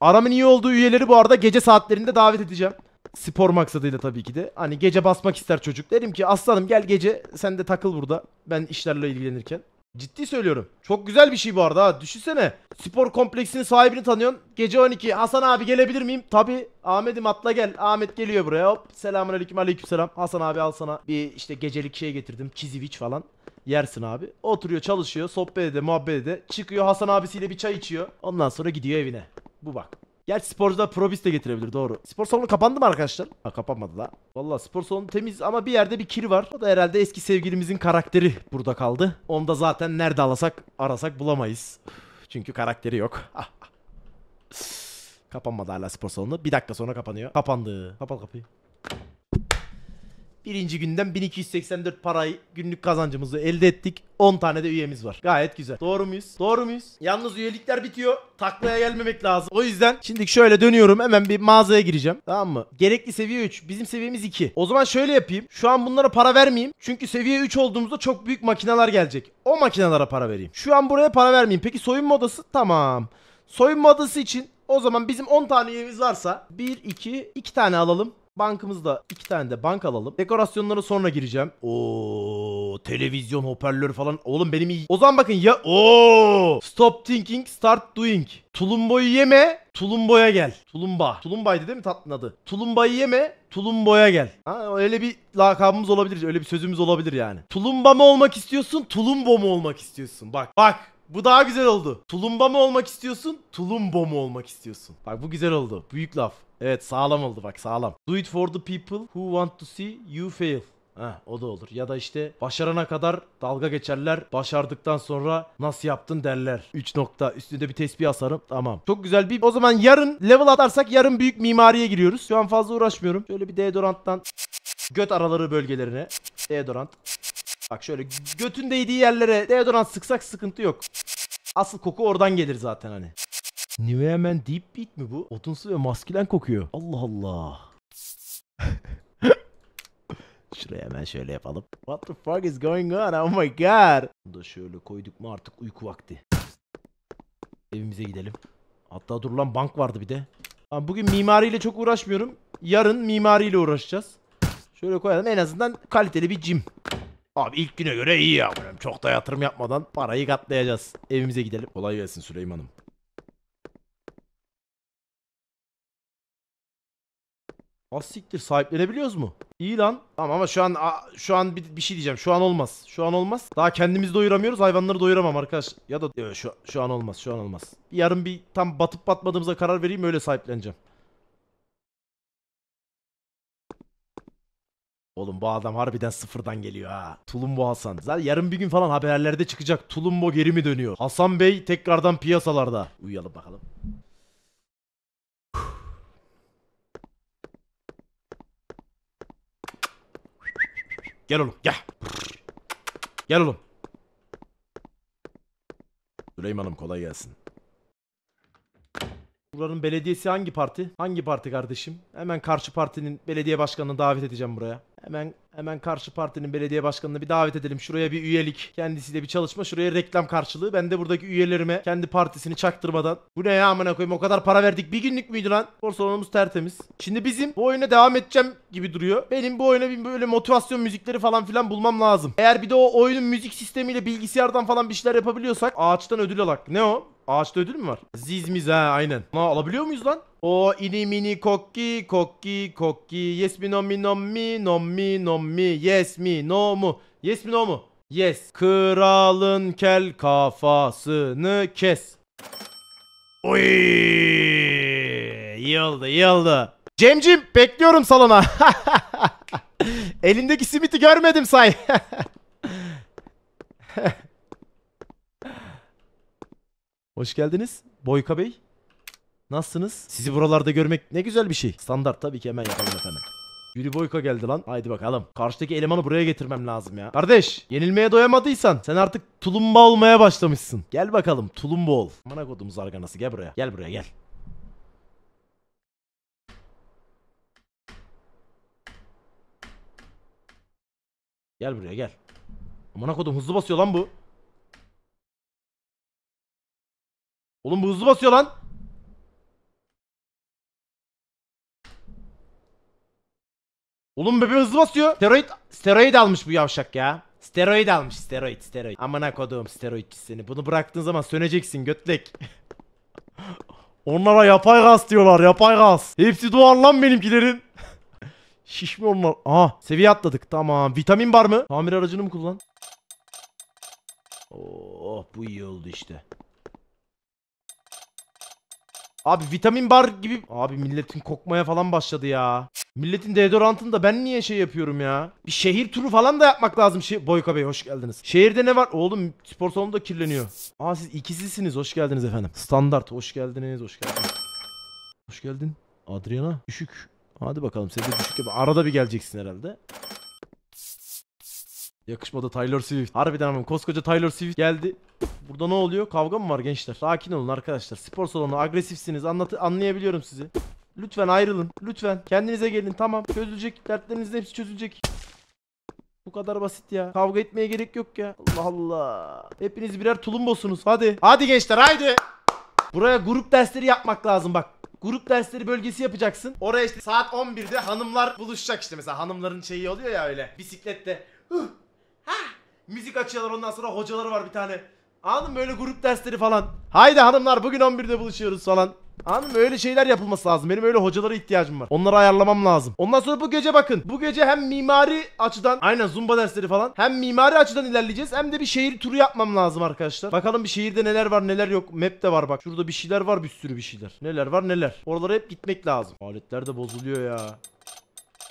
Aramın iyi olduğu üyeleri bu arada gece saatlerinde davet edeceğim. Spor maksadıyla tabii ki de. Hani gece basmak ister çocuk. Derim ki aslanım gel gece sen de takıl burada. Ben işlerle ilgilenirken. Ciddi söylüyorum. Çok güzel bir şey bu arada ha. Düşünsene. Spor kompleksinin sahibini tanıyorsun. Gece 12. Hasan abi gelebilir miyim? Tabi. Ahmet'im atla gel. Ahmet geliyor buraya. Hop. Selamun aleyküm aleyküm selam. Hasan abi al sana bir işte gecelik şey getirdim. Çiziviç falan. Yersin abi. Oturuyor çalışıyor. Sohbet de muhabbet de. Çıkıyor Hasan abisiyle bir çay içiyor. Ondan sonra gidiyor evine. Bu bak. Gerçi sporcular probis de getirebilir doğru. Spor salonu kapandı mı arkadaşlar? Ha kapanmadı la. Valla spor salonu temiz ama bir yerde bir kir var. O da herhalde eski sevgilimizin karakteri burada kaldı. Onu da zaten nerede alasak arasak bulamayız. Çünkü karakteri yok. kapanmadı hala spor salonu. Bir dakika sonra kapanıyor. Kapandı. Kapat kapıyı. Birinci günden 1284 parayı günlük kazancımızı elde ettik. 10 tane de üyemiz var. Gayet güzel. Doğru muyuz? Doğru muyuz? Yalnız üyelikler bitiyor. Taklaya gelmemek lazım. O yüzden şimdi şöyle dönüyorum. Hemen bir mağazaya gireceğim. Tamam mı? Gerekli seviye 3. Bizim seviyemiz 2. O zaman şöyle yapayım. Şu an bunlara para vermeyeyim. Çünkü seviye 3 olduğumuzda çok büyük makineler gelecek. O makinelere para vereyim. Şu an buraya para vermeyeyim. Peki soyunma odası? Tamam. Soyunma odası için o zaman bizim 10 tane üyemiz varsa 1, 2, 2 tane alalım. Bankamızda iki tane de bank alalım. Dekorasyonlara sonra gireceğim. Oo televizyon hoparlör falan. Oğlum benim iyi. O zaman bakın ya. Oo stop thinking start doing. Tulumboyu yeme, tulumboya gel. Tulumba. Tulumbaydı değil mi tatlının adı? Tulumbayı yeme, tulumboya gel. Ha, öyle bir lakabımız olabilir, öyle bir sözümüz olabilir yani. Tulumba mı olmak istiyorsun, tulumbo mu olmak istiyorsun? Bak, bak. Bu daha güzel oldu. Tulumba mı olmak istiyorsun? Tulumbo mu olmak istiyorsun? Bak bu güzel oldu. Büyük laf. Evet sağlam oldu bak sağlam. Do it for the people who want to see you fail. Heh, o da olur. Ya da işte başarana kadar dalga geçerler. Başardıktan sonra nasıl yaptın derler. 3 nokta üstünde bir tesbih asarım. Tamam. Çok güzel bir... O zaman yarın level atarsak yarın büyük mimariye giriyoruz. Şu an fazla uğraşmıyorum. Şöyle bir deodoranttan göt araları bölgelerine deodorant Bak şöyle götün değdiği yerlere deodorant sıksak sıkıntı yok. Asıl koku oradan gelir zaten hani. Nivea Man Deep Beat mi bu? Otunsu ve maskülen kokuyor. Allah Allah. Şuraya hemen şöyle yapalım. What the fuck is going on? Oh my god. Bunu da şöyle koyduk mu artık uyku vakti. Evimize gidelim. Hatta dur lan bank vardı bir de. Tamam, bugün mimariyle çok uğraşmıyorum. Yarın mimariyle uğraşacağız. Şöyle koyalım en azından kaliteli bir cim. Abi ilk güne göre iyi ya. Çok da yatırım yapmadan parayı katlayacağız. Evimize gidelim. Kolay gelsin Süleyman'ım. Az siktir sahiplenebiliyoruz mu? İyi lan. Tamam ama şu an şu an bir, bir şey diyeceğim. Şu an olmaz. Şu an olmaz. Daha kendimizi doyuramıyoruz. Hayvanları doyuramam arkadaş. Ya da şu, şu an olmaz. Şu an olmaz. Yarın bir tam batıp batmadığımıza karar vereyim öyle sahipleneceğim. Oğlum bu adam harbiden sıfırdan geliyor ha. Tulumbo Hasan. Zaten yarın bir gün falan haberlerde çıkacak. Tulumbo geri mi dönüyor? Hasan Bey tekrardan piyasalarda. Uyuyalım bakalım. Gel oğlum gel. Gel oğlum. Süleyman'ım kolay gelsin. Buranın belediyesi hangi parti? Hangi parti kardeşim? Hemen karşı partinin belediye başkanını davet edeceğim buraya. Hemen hemen karşı partinin belediye başkanını bir davet edelim. Şuraya bir üyelik, kendisiyle bir çalışma, şuraya reklam karşılığı. Ben de buradaki üyelerime kendi partisini çaktırmadan. Bu ne ya amına koyayım o kadar para verdik. Bir günlük müydü lan? Spor salonumuz tertemiz. Şimdi bizim bu oyuna devam edeceğim gibi duruyor. Benim bu oyuna bir böyle motivasyon müzikleri falan filan bulmam lazım. Eğer bir de o oyunun müzik sistemiyle bilgisayardan falan bir şeyler yapabiliyorsak ağaçtan ödül alak. Ne o? Ağaçta ödül mü var? Zizmiz ha aynen. Ama alabiliyor muyuz lan? O ini mini kokki kokki kokki yes mi no mi no mi no mi no mi yes mi no mu yes mi no mu yes kralın kel kafasını kes. Oy iyi oldu Cemcim bekliyorum salona. Elindeki simiti görmedim say. Hoş geldiniz Boyka Bey. Nasılsınız? Sizi buralarda görmek ne güzel bir şey. Standart tabii ki hemen yapalım efendim. yürü Boyka geldi lan. Haydi bakalım. Karşıdaki elemanı buraya getirmem lazım ya. Kardeş yenilmeye doyamadıysan sen artık tulumba olmaya başlamışsın. Gel bakalım tulumba ol. Amına kodum zarganası gel buraya. Gel buraya gel. Gel buraya gel. Amına kodum hızlı basıyor lan bu. Oğlum bu hızlı basıyor lan. Oğlum bebeğim hızlı basıyor. Steroid, steroid almış bu yavşak ya. Steroid almış steroid steroid. Amına koduğum steroidçi seni. Bunu bıraktığın zaman söneceksin götlek. Onlara yapay gaz diyorlar yapay gaz. Hepsi duvar lan benimkilerin. Şişme onlar. Aha seviye atladık tamam. Vitamin var mı? Tamir aracını mı kullan? Oh bu iyi oldu işte. Abi vitamin bar gibi. Abi milletin kokmaya falan başladı ya. Milletin deodorantını da ben niye şey yapıyorum ya? Bir şehir turu falan da yapmak lazım. Şey Boyka Bey hoş geldiniz. Şehirde ne var? Oğlum spor salonu da kirleniyor. Aa siz ikisisiniz Hoş geldiniz efendim. Standart. Hoş geldiniz. Hoş geldiniz. Hoş geldin. Adriana. Düşük. Hadi bakalım. Sen de düşük yap. Arada bir geleceksin herhalde. Yakışmadı Taylor Swift. Harbiden hanım koskoca Taylor Swift geldi. Burada ne oluyor? Kavga mı var gençler? Sakin olun arkadaşlar. Spor salonu agresifsiniz. Anlat anlayabiliyorum sizi. Lütfen ayrılın. Lütfen. Kendinize gelin. Tamam. Çözülecek. Dertlerinizin hepsi çözülecek. Bu kadar basit ya. Kavga etmeye gerek yok ya. Allah Allah. Hepiniz birer tulumbosunuz. Hadi. Hadi gençler haydi. Buraya grup dersleri yapmak lazım bak grup dersleri bölgesi yapacaksın. Oraya işte saat 11'de hanımlar buluşacak işte mesela hanımların şeyi oluyor ya öyle bisiklette. ha, müzik açıyorlar ondan sonra hocaları var bir tane. Anladın mı böyle grup dersleri falan. Haydi hanımlar bugün 11'de buluşuyoruz falan. Anladın Öyle şeyler yapılması lazım. Benim öyle hocalara ihtiyacım var. Onları ayarlamam lazım. Ondan sonra bu gece bakın. Bu gece hem mimari açıdan aynen zumba dersleri falan. Hem mimari açıdan ilerleyeceğiz. Hem de bir şehir turu yapmam lazım arkadaşlar. Bakalım bir şehirde neler var neler yok. Map de var bak. Şurada bir şeyler var bir sürü bir şeyler. Neler var neler. Oralara hep gitmek lazım. Aletler de bozuluyor ya.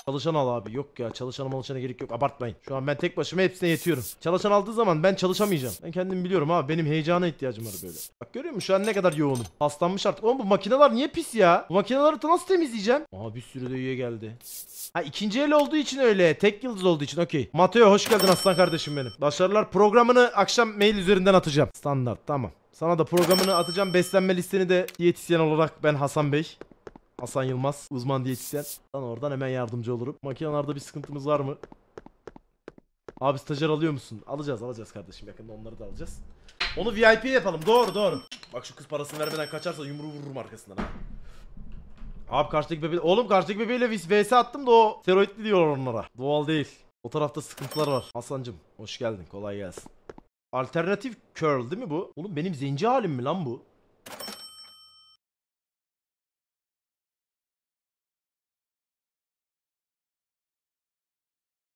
Çalışan al abi. Yok ya Çalışan malışana gerek yok. Abartmayın. Şu an ben tek başıma hepsine yetiyorum. Çalışan aldığı zaman ben çalışamayacağım. Ben kendim biliyorum abi. Benim heyecana ihtiyacım var böyle. Bak görüyor musun şu an ne kadar yoğunum. Hastanmış artık. Oğlum bu makineler niye pis ya? Bu makineleri nasıl temizleyeceğim? Aa bir sürü de üye geldi. Ha ikinci el olduğu için öyle. Tek yıldız olduğu için okey. Mateo hoş geldin aslan kardeşim benim. Başarılar programını akşam mail üzerinden atacağım. Standart tamam. Sana da programını atacağım. Beslenme listeni de diyetisyen olarak ben Hasan Bey. Hasan Yılmaz uzman diyetisyen. Ben oradan hemen yardımcı olurum. Makinelerde bir sıkıntımız var mı? Abi stajyer alıyor musun? Alacağız alacağız kardeşim yakında onları da alacağız. Onu VIP yapalım doğru doğru. Bak şu kız parasını vermeden kaçarsa yumruğu vururum arkasından ha. Abi karşıdaki bebeği... Oğlum karşıdaki bebeğiyle vs attım da o steroidli diyor onlara. Doğal değil. O tarafta sıkıntılar var. Hasan'cım hoş geldin kolay gelsin. Alternatif curl değil mi bu? Oğlum benim zenci halim mi lan bu?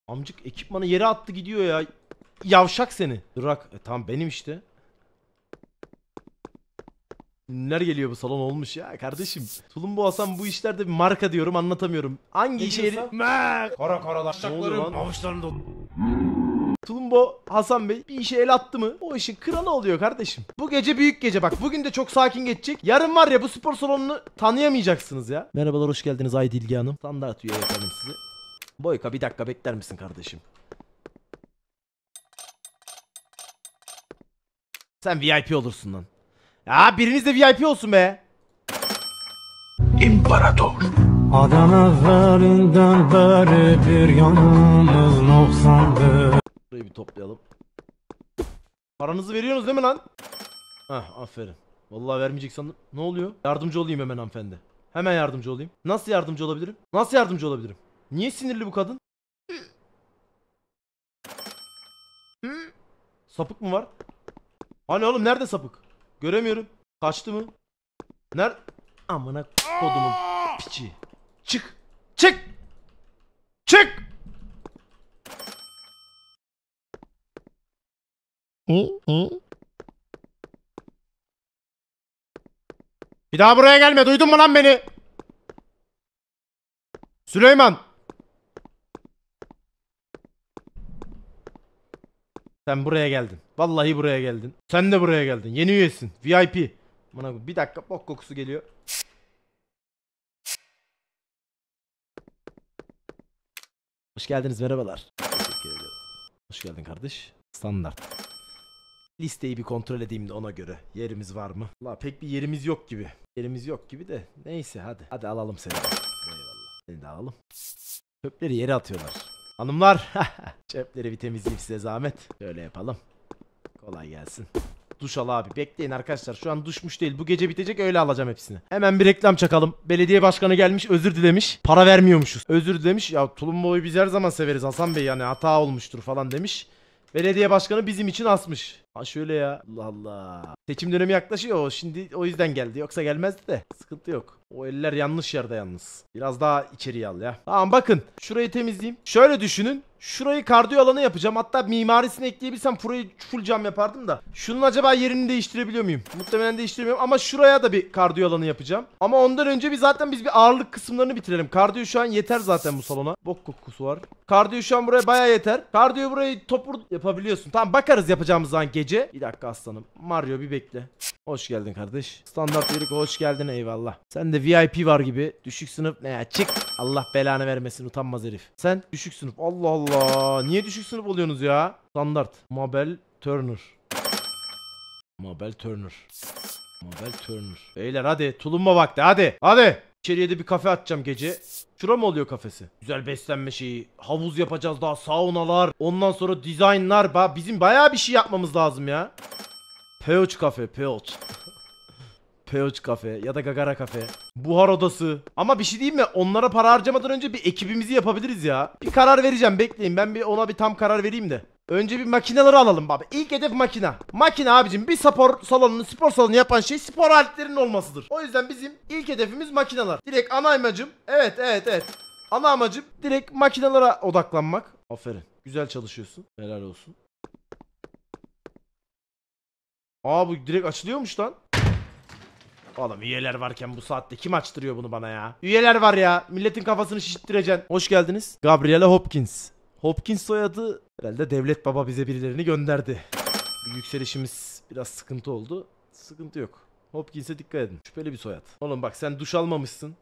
Amcık ekipmanı yere attı gidiyor ya. Yavşak seni. Durak. E, tamam benim işte. Ünlüler geliyor bu salon olmuş ya kardeşim. Tulumbu Hasan bu işlerde bir marka diyorum anlatamıyorum. Hangi işe yeri... Mek! Kara karalar. Şaklarım avuçlarımda. Tulumbo Hasan Bey bir işe el attı mı o işin kralı oluyor kardeşim. Bu gece büyük gece bak bugün de çok sakin geçecek. Yarın var ya bu spor salonunu tanıyamayacaksınız ya. Merhabalar hoş geldiniz Aydilgi Hanım. Standart üye yapalım sizi. Boyka bir dakika bekler misin kardeşim? Sen VIP olursun lan. Ya biriniz de VIP olsun be. İmparator. Adam evvelinden beri bir yanımız noksandı. Burayı bir toplayalım. Paranızı veriyorsunuz değil mi lan? Hah aferin. Vallahi vermeyecek sandım. Ne oluyor? Yardımcı olayım hemen hanımefendi. Hemen yardımcı olayım. Nasıl yardımcı olabilirim? Nasıl yardımcı olabilirim? Niye sinirli bu kadın? Sapık mı var? Hani oğlum nerede sapık? Göremiyorum. Kaçtı mı? Ner? Amına kodumun piçi. Çık. Çık. Çık. Bir daha buraya gelme. Duydun mu lan beni? Süleyman. Sen buraya geldin. Vallahi buraya geldin. Sen de buraya geldin. Yeni üyesin. VIP. Bana bir dakika bok kokusu geliyor. Hoş geldiniz merhabalar. Hoş geldin kardeş. Standart. Listeyi bir kontrol edeyim de ona göre. Yerimiz var mı? La pek bir yerimiz yok gibi. Yerimiz yok gibi de. Neyse hadi. Hadi alalım seni. Eyvallah. Seni de alalım. Köpleri yere atıyorlar. Hanımlar cepleri bir temizleyeyim size zahmet. Böyle yapalım. Kolay gelsin. Duş al abi. Bekleyin arkadaşlar. Şu an duşmuş değil. Bu gece bitecek öyle alacağım hepsini. Hemen bir reklam çakalım. Belediye başkanı gelmiş özür dilemiş. Para vermiyormuşuz. Özür dilemiş. Ya tulumbayı biz her zaman severiz Hasan Bey yani hata olmuştur falan demiş. Belediye başkanı bizim için asmış. Ha şöyle ya. Allah Allah. Seçim dönemi yaklaşıyor. Şimdi o yüzden geldi. Yoksa gelmezdi de. Sıkıntı yok. O eller yanlış yerde yalnız. Biraz daha içeriye al ya. Tamam bakın. Şurayı temizleyeyim. Şöyle düşünün. Şurayı kardiyo alanı yapacağım. Hatta mimarisini ekleyebilsem burayı full cam yapardım da. Şunun acaba yerini değiştirebiliyor muyum? Muhtemelen değiştiremiyorum ama şuraya da bir kardiyo alanı yapacağım. Ama ondan önce bir zaten biz bir ağırlık kısımlarını bitirelim. Kardiyo şu an yeter zaten bu salona. Bok kokusu var. Kardiyo şu an buraya baya yeter. Kardiyo burayı topur yapabiliyorsun. Tamam bakarız yapacağımız zaman gece gece. Bir dakika aslanım. Mario bir bekle. Hoş geldin kardeş. Standart Erik hoş geldin eyvallah. Sen de VIP var gibi. Düşük sınıf ne ya çık. Allah belanı vermesin utanmaz herif. Sen düşük sınıf. Allah Allah. Niye düşük sınıf oluyorsunuz ya? Standart. Mabel Turner. Mabel Turner. Mabel Turner. Beyler hadi tulumma vakti hadi. Hadi. İçeriye de bir kafe atacağım gece. Şura mı oluyor kafesi? Güzel beslenme şeyi. Havuz yapacağız daha saunalar. Ondan sonra dizaynlar. Ba bizim bayağı bir şey yapmamız lazım ya. Peoç kafe. Peoç. Peoç kafe ya da Gagara kafe. Buhar odası. Ama bir şey diyeyim mi? Onlara para harcamadan önce bir ekibimizi yapabiliriz ya. Bir karar vereceğim. Bekleyin. Ben bir ona bir tam karar vereyim de. Önce bir makineleri alalım baba. İlk hedef makina. Makine abicim bir spor salonunu spor salonu yapan şey spor aletlerinin olmasıdır. O yüzden bizim ilk hedefimiz makineler. Direkt ana amacım. Evet evet evet. Ana amacım direkt makinelere odaklanmak. Aferin. Güzel çalışıyorsun. Helal olsun. Aa bu direkt açılıyormuş lan. Oğlum üyeler varken bu saatte kim açtırıyor bunu bana ya? Üyeler var ya. Milletin kafasını şişittireceksin. Hoş geldiniz. Gabriela Hopkins. Hopkins soyadı Herhalde devlet baba bize birilerini gönderdi. Yükselişimiz biraz sıkıntı oldu. Sıkıntı yok. Hopkins'e dikkat edin. Şüpheli bir soyad. Oğlum bak sen duş almamışsın.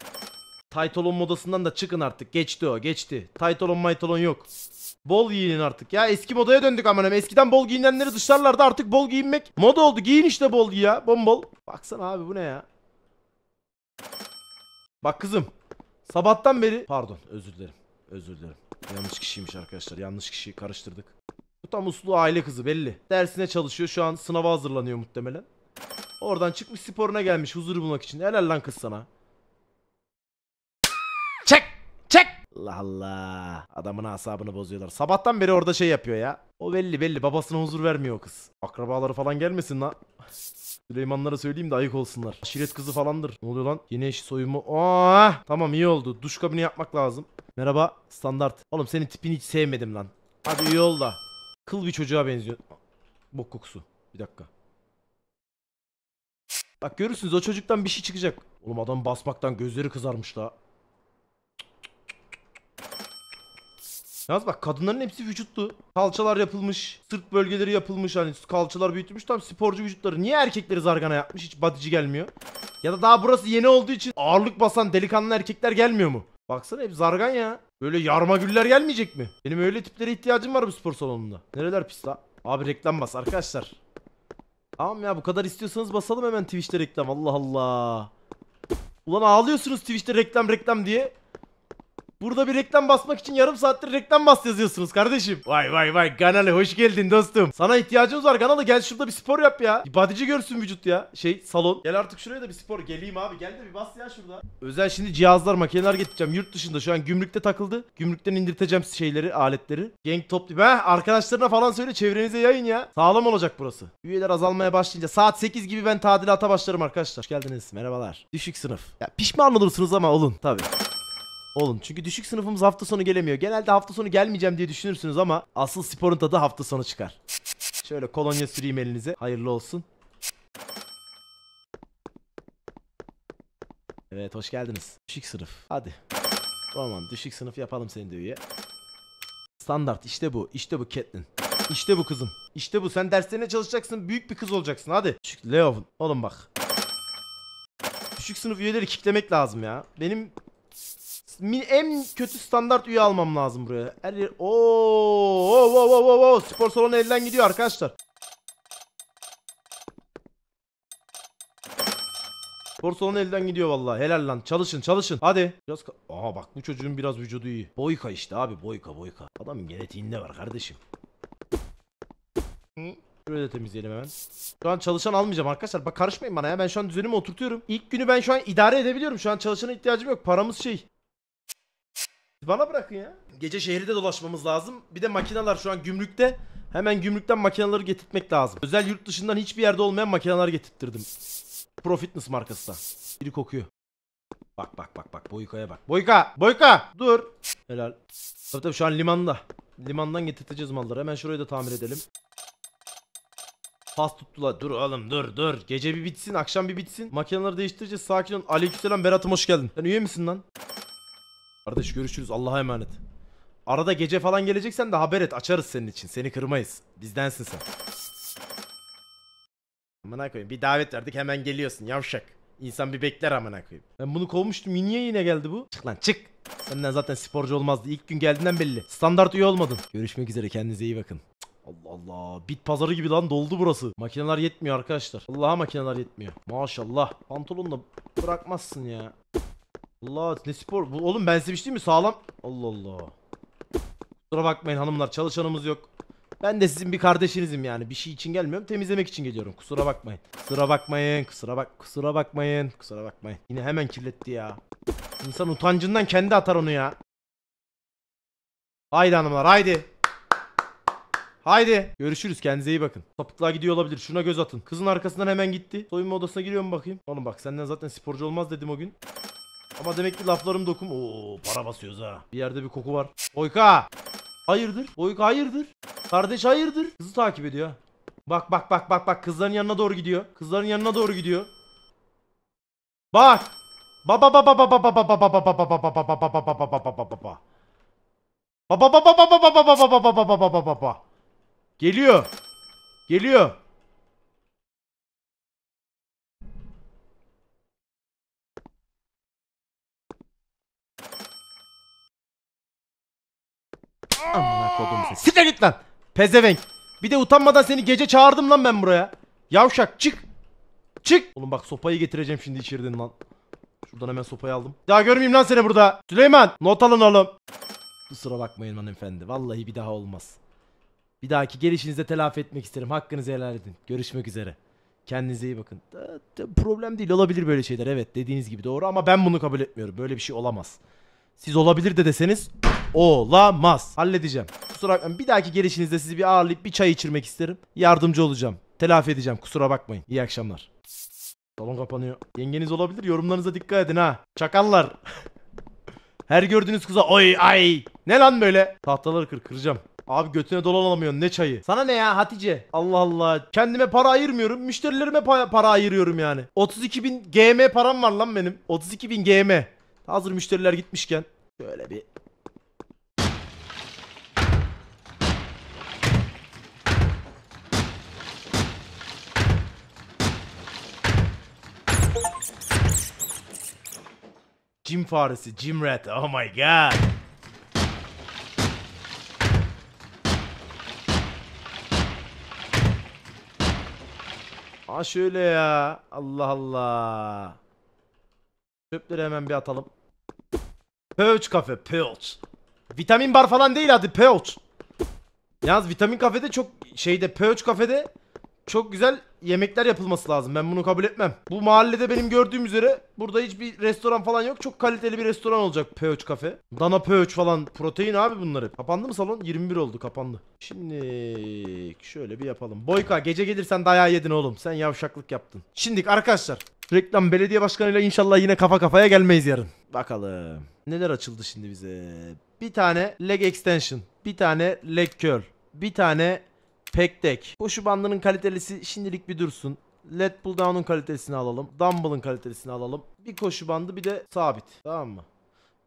Taytolon modasından da çıkın artık. Geçti o geçti. Taytolon maytolon yok. Bol giyinin artık ya. Eski modaya döndük amanım. Eskiden bol giyinenleri dışarılarda artık bol giyinmek. Moda oldu. Giyin işte bol giy ya. Bombol. Baksana abi bu ne ya. Bak kızım. Sabahtan beri. Pardon özür dilerim. Özür dilerim. Yanlış kişiymiş arkadaşlar. Yanlış kişiyi karıştırdık. Bu tam uslu aile kızı belli. Dersine çalışıyor. Şu an sınava hazırlanıyor muhtemelen. Oradan çıkmış sporuna gelmiş huzur bulmak için. Helal lan kız sana. Çek! Çek! Allah Allah. Adamın asabını bozuyorlar. Sabahtan beri orada şey yapıyor ya. O belli belli. Babasına huzur vermiyor o kız. Akrabaları falan gelmesin lan. Süleymanlara söyleyeyim de ayık olsunlar. Aşiret kızı falandır. Ne oluyor lan? Yeni eşi soyumu. Aa! Tamam iyi oldu. Duş kabini yapmak lazım. Merhaba standart. Oğlum senin tipini hiç sevmedim lan. Hadi iyi ol da. Kıl bir çocuğa benziyor. Bok kokusu. Bir dakika. Bak görürsünüz o çocuktan bir şey çıkacak. Oğlum adam basmaktan gözleri kızarmış da Yalnız bak kadınların hepsi vücutlu. Kalçalar yapılmış. Sırt bölgeleri yapılmış. Hani kalçalar büyütmüş. Tam sporcu vücutları. Niye erkekleri zargana yapmış? Hiç badici gelmiyor. Ya da daha burası yeni olduğu için ağırlık basan delikanlı erkekler gelmiyor mu? Baksana hep zargan ya. Böyle yarma güller gelmeyecek mi? Benim öyle tiplere ihtiyacım var bu spor salonunda. Nereler pis Abi reklam bas arkadaşlar. Tamam ya bu kadar istiyorsanız basalım hemen Twitch'te reklam. Allah Allah. Ulan ağlıyorsunuz Twitch'te reklam reklam diye. Burada bir reklam basmak için yarım saattir reklam bas yazıyorsunuz kardeşim. Vay vay vay Ganalı hoş geldin dostum. Sana ihtiyacımız var Ganalı gel şurada bir spor yap ya. badici görsün vücut ya. Şey salon. Gel artık şuraya da bir spor geleyim abi. Gel de bir bas ya şurada. Özel şimdi cihazlar makineler getireceğim. Yurt dışında şu an gümrükte takıldı. Gümrükten indirteceğim şeyleri aletleri. Gang toplu. Heh arkadaşlarına falan söyle çevrenize yayın ya. Sağlam olacak burası. Üyeler azalmaya başlayınca saat 8 gibi ben tadilata başlarım arkadaşlar. Hoş geldiniz merhabalar. Düşük sınıf. Ya pişman olursunuz ama olun tabii. Oğlum çünkü düşük sınıfımız hafta sonu gelemiyor. Genelde hafta sonu gelmeyeceğim diye düşünürsünüz ama asıl sporun tadı hafta sonu çıkar. Şöyle kolonya süreyim elinize. Hayırlı olsun. Evet hoş geldiniz. Düşük sınıf. Hadi. Roman düşük sınıf yapalım senin de üye. Standart işte bu. İşte bu Catelyn. İşte bu kızım. İşte bu. Sen derslerine çalışacaksın. Büyük bir kız olacaksın. Hadi. Düşük Leo. Oğlum bak. Düşük sınıf üyeleri kiklemek lazım ya. Benim en kötü standart üye almam lazım buraya. Her yer... Oo, oo, oo, oo, oo. Spor salonu elden gidiyor arkadaşlar. Spor salonu elden gidiyor vallahi. Helal lan. Çalışın, çalışın. Hadi. Biraz Aa bak bu çocuğun biraz vücudu iyi. Boyka işte abi, boyka, boyka. Adam genetiğinde var kardeşim. Şurayı Şöyle temizleyelim hemen. Şu an çalışan almayacağım arkadaşlar. Bak karışmayın bana ya. Ben şu an düzenimi oturtuyorum. İlk günü ben şu an idare edebiliyorum. Şu an çalışana ihtiyacım yok. Paramız şey. Bana bırakın ya. Gece şehirde dolaşmamız lazım. Bir de makineler şu an gümrükte. Hemen gümrükten makineleri getirtmek lazım. Özel yurt dışından hiçbir yerde olmayan makineler getirttirdim. Pro Fitness markası da. Biri kokuyor. Bak bak bak bak Boyka'ya bak. Boyka! Boyka! Dur! Helal. Tabii tabii şu an limanda. Limandan getirteceğiz malları. Hemen şurayı da tamir edelim. Pas tuttular. Dur oğlum dur dur. Gece bir bitsin akşam bir bitsin. Makineleri değiştireceğiz sakin ol. Aleykümselam Berat'ım hoş geldin. Sen üye misin lan? Kardeş görüşürüz Allah'a emanet. Arada gece falan geleceksen de haber et açarız senin için. Seni kırmayız. Bizdensin sen. Amına koyayım bir davet verdik hemen geliyorsun yavşak. İnsan bir bekler amına koyayım. Ben bunu kovmuştum niye yine geldi bu? Çık lan çık. Senden zaten sporcu olmazdı. İlk gün geldiğinden belli. Standart üye olmadın. Görüşmek üzere kendinize iyi bakın. Allah Allah. Bit pazarı gibi lan doldu burası. Makineler yetmiyor arkadaşlar. Allah'a makineler yetmiyor. Maşallah. Pantolonla bırakmazsın ya. Allah ne spor. Bu, oğlum ben size şey mi? Sağlam. Allah Allah. Kusura bakmayın hanımlar çalışanımız yok. Ben de sizin bir kardeşinizim yani. Bir şey için gelmiyorum. Temizlemek için geliyorum. Kusura bakmayın. Kusura bakmayın. Kusura bak kusura bakmayın. Kusura bakmayın. Yine hemen kirletti ya. İnsan utancından kendi atar onu ya. Haydi hanımlar haydi. Haydi. Görüşürüz. Kendinize iyi bakın. Sapıklığa gidiyor olabilir. Şuna göz atın. Kızın arkasından hemen gitti. Soyunma odasına giriyorum bakayım. Oğlum bak senden zaten sporcu olmaz dedim o gün. Ama demek ki laflarım dokun Oo para basıyoruz ha. Bir yerde bir koku var. Boyka. Hayırdır? Boyka hayırdır? Kardeş hayırdır? Kızı takip ediyor. Bak bak bak bak bak kızların yanına doğru gidiyor. Kızların yanına doğru gidiyor. Bak. Baba baba baba baba baba baba baba baba baba baba baba baba baba baba. Baba baba baba baba baba baba baba baba baba. Geliyor. Geliyor. Amına kodum sen. Siktir git lan. Pezevenk. Bir de utanmadan seni gece çağırdım lan ben buraya. Yavşak çık. Çık. Oğlum bak sopayı getireceğim şimdi içirdin lan. Şuradan hemen sopayı aldım. Daha görmeyeyim lan seni burada. Süleyman not alın oğlum. Kusura bakmayın hanımefendi. Vallahi bir daha olmaz. Bir dahaki gelişinizde telafi etmek isterim. Hakkınızı helal edin. Görüşmek üzere. Kendinize iyi bakın. Da, da, problem değil olabilir böyle şeyler. Evet dediğiniz gibi doğru ama ben bunu kabul etmiyorum. Böyle bir şey olamaz. Siz olabilir de deseniz olamaz. Halledeceğim. Kusura bakmayın. Bir dahaki gelişinizde sizi bir ağırlayıp bir çay içirmek isterim. Yardımcı olacağım. Telafi edeceğim. Kusura bakmayın. İyi akşamlar. Salon kapanıyor. Yengeniz olabilir. Yorumlarınıza dikkat edin ha. Çakallar. Her gördüğünüz kıza oy ay. Ne lan böyle? Tahtaları kır kıracağım. Abi götüne dolanamıyorsun ne çayı. Sana ne ya Hatice? Allah Allah. Kendime para ayırmıyorum. Müşterilerime pa- para ayırıyorum yani. 32.000 GM param var lan benim. 32.000 GM. Hazır müşteriler gitmişken. Şöyle bir Cim faresi, Cim Rat. Oh my god. Ha şöyle ya. Allah Allah. Çöpleri hemen bir atalım. Peuç kafe, peuç. Vitamin bar falan değil hadi peuç. Yalnız vitamin kafede çok şeyde peuç kafede çok güzel yemekler yapılması lazım. Ben bunu kabul etmem. Bu mahallede benim gördüğüm üzere burada hiçbir restoran falan yok. Çok kaliteli bir restoran olacak Pöğüç Kafe. Dana Pöğüç falan. Protein abi bunları. Kapandı mı salon? 21 oldu kapandı. Şimdi şöyle bir yapalım. Boyka gece gelirsen dayağı yedin oğlum. Sen yavşaklık yaptın. Şimdi arkadaşlar reklam belediye başkanıyla inşallah yine kafa kafaya gelmeyiz yarın. Bakalım. Neler açıldı şimdi bize? Bir tane leg extension. Bir tane leg curl. Bir tane Pek tek. Koşu bandının kalitelisi şimdilik bir dursun. Let pull kalitesini alalım. Dumbbell'ın kalitesini alalım. Bir koşu bandı bir de sabit. Tamam mı?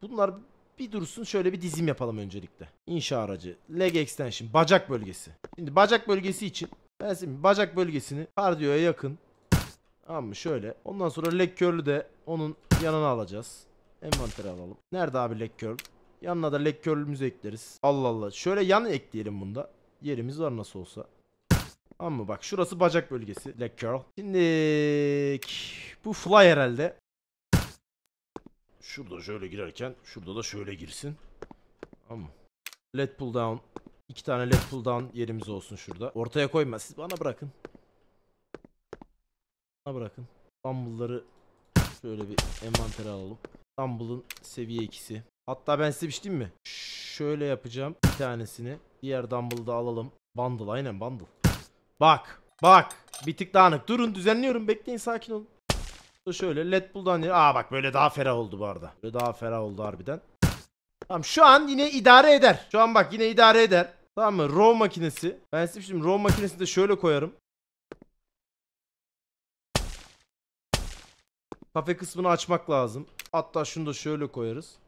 Bunlar bir dursun şöyle bir dizim yapalım öncelikle. İnşa aracı. Leg extension. Bacak bölgesi. Şimdi bacak bölgesi için ben şimdi bacak bölgesini kardiyoya yakın. Tamam mı? Şöyle. Ondan sonra leg curl'ü de onun yanına alacağız. Envanteri alalım. Nerede abi leg curl? Yanına da leg curl'ümüzü ekleriz. Allah Allah. Şöyle yan ekleyelim bunda. Yerimiz var nasıl olsa. Ama bak şurası bacak bölgesi. Leg girl Şimdi bu fly herhalde. Şurada şöyle girerken şurada da şöyle girsin. ama let pull down. İki tane let pull down yerimiz olsun şurada. Ortaya koyma. Siz bana bırakın. Bana bırakın. Dumble'ları şöyle bir envantere alalım. Dumble'ın seviye ikisi. Hatta ben size bir şey diyeyim mi? Şöyle yapacağım bir tanesini. Diğer da alalım. Bundle aynen bundle. Bak bak bir tık dağınık. Durun düzenliyorum bekleyin sakin olun. Şöyle led bull'dan Aa bak böyle daha ferah oldu bu arada. Böyle daha ferah oldu harbiden. Tamam şu an yine idare eder. Şu an bak yine idare eder. Tamam mı? Row makinesi. Ben size şimdi şey row makinesini de şöyle koyarım. Kafe kısmını açmak lazım. Hatta şunu da şöyle koyarız.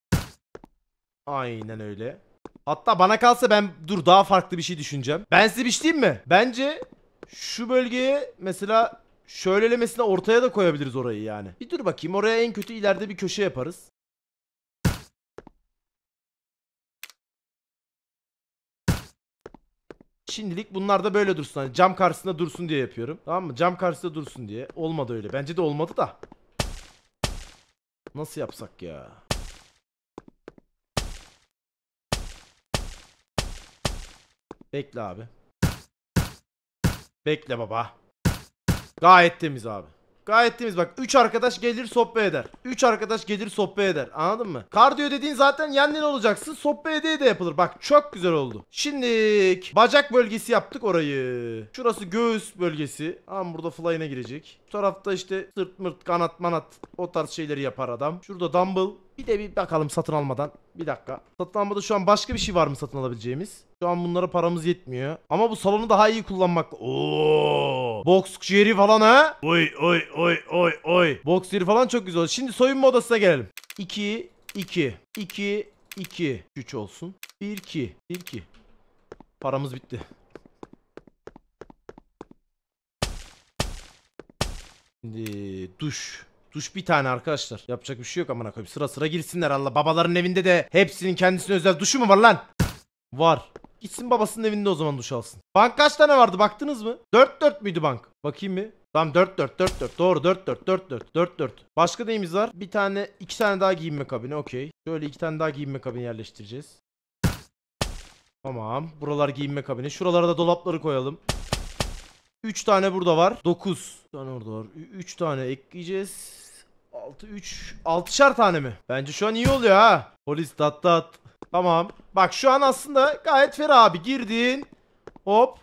Aynen öyle. Hatta bana kalsa ben dur daha farklı bir şey düşüneceğim. Ben size bir şey diyeyim mi? Bence şu bölgeye mesela şöylelemesine ortaya da koyabiliriz orayı yani. Bir dur bakayım oraya en kötü ileride bir köşe yaparız. Şimdilik bunlar da böyle dursun. Hani cam karşısında dursun diye yapıyorum. Tamam mı? Cam karşısında dursun diye. Olmadı öyle. Bence de olmadı da. Nasıl yapsak ya? Bekle abi. Bekle baba. Gayet temiz abi. Gayet temiz bak 3 arkadaş gelir sohbet eder. 3 arkadaş gelir sohbet eder. Anladın mı? Kardiyo dediğin zaten yenden olacaksın. Sohbet hediye de yapılır. Bak çok güzel oldu. Şimdi bacak bölgesi yaptık orayı. Şurası göğüs bölgesi. Ama burada fly'ine girecek. Bu tarafta işte sırt mırt kanat manat o tarz şeyleri yapar adam. Şurada dumbbell bir de bir bakalım satın almadan. Bir dakika. Satın almada şu an başka bir şey var mı satın alabileceğimiz? Şu an bunlara paramız yetmiyor. Ama bu salonu daha iyi kullanmak. Oo! Box ciğeri falan ha? Oy oy oy oy oy. Box ciğeri falan çok güzel. Şimdi soyunma odasına gelelim. 2 2 2 2 3 olsun. 1 2 1 2. Paramız bitti. Şimdi duş. Duş bir tane arkadaşlar. Yapacak bir şey yok amına koyayım. Sıra sıra girsinler Allah. Babaların evinde de hepsinin kendisine özel duşu mu var lan? Var. Gitsin babasının evinde o zaman duş alsın. Bank kaç tane vardı baktınız mı? 4-4 müydü bank? Bakayım mı? Tamam 4 4 4 4 doğru 4 4 4 4 4 4. Başka neyimiz var? Bir tane iki tane daha giyinme kabini okey. Şöyle iki tane daha giyinme kabini yerleştireceğiz. Tamam. Buralar giyinme kabini. Şuralara da dolapları koyalım. 3 tane burada var. 9 tane orada var. 3 tane ekleyeceğiz. 6 3 6'şar tane mi? Bence şu an iyi oluyor ha. Polis tat tat. Tamam. Bak şu an aslında gayet fer abi. Girdin. Hop.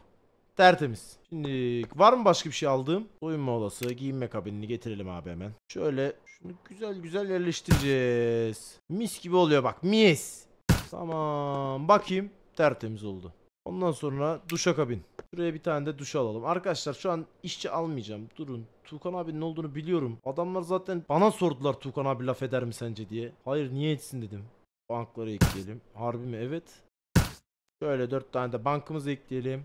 Tertemiz. Şimdi var mı başka bir şey aldığım? Soyunma olası giyinme kabinini getirelim abi hemen. Şöyle şunu güzel güzel yerleştireceğiz. Mis gibi oluyor bak mis. Tamam bakayım tertemiz oldu. Ondan sonra duşa kabin. Şuraya bir tane de duş alalım. Arkadaşlar şu an işçi almayacağım. Durun. Tuğkan abinin olduğunu biliyorum. Adamlar zaten bana sordular Tuğkan abi laf eder mi sence diye. Hayır niye etsin dedim. Bankları ekleyelim. Harbi mi? Evet. Şöyle dört tane de bankamızı ekleyelim.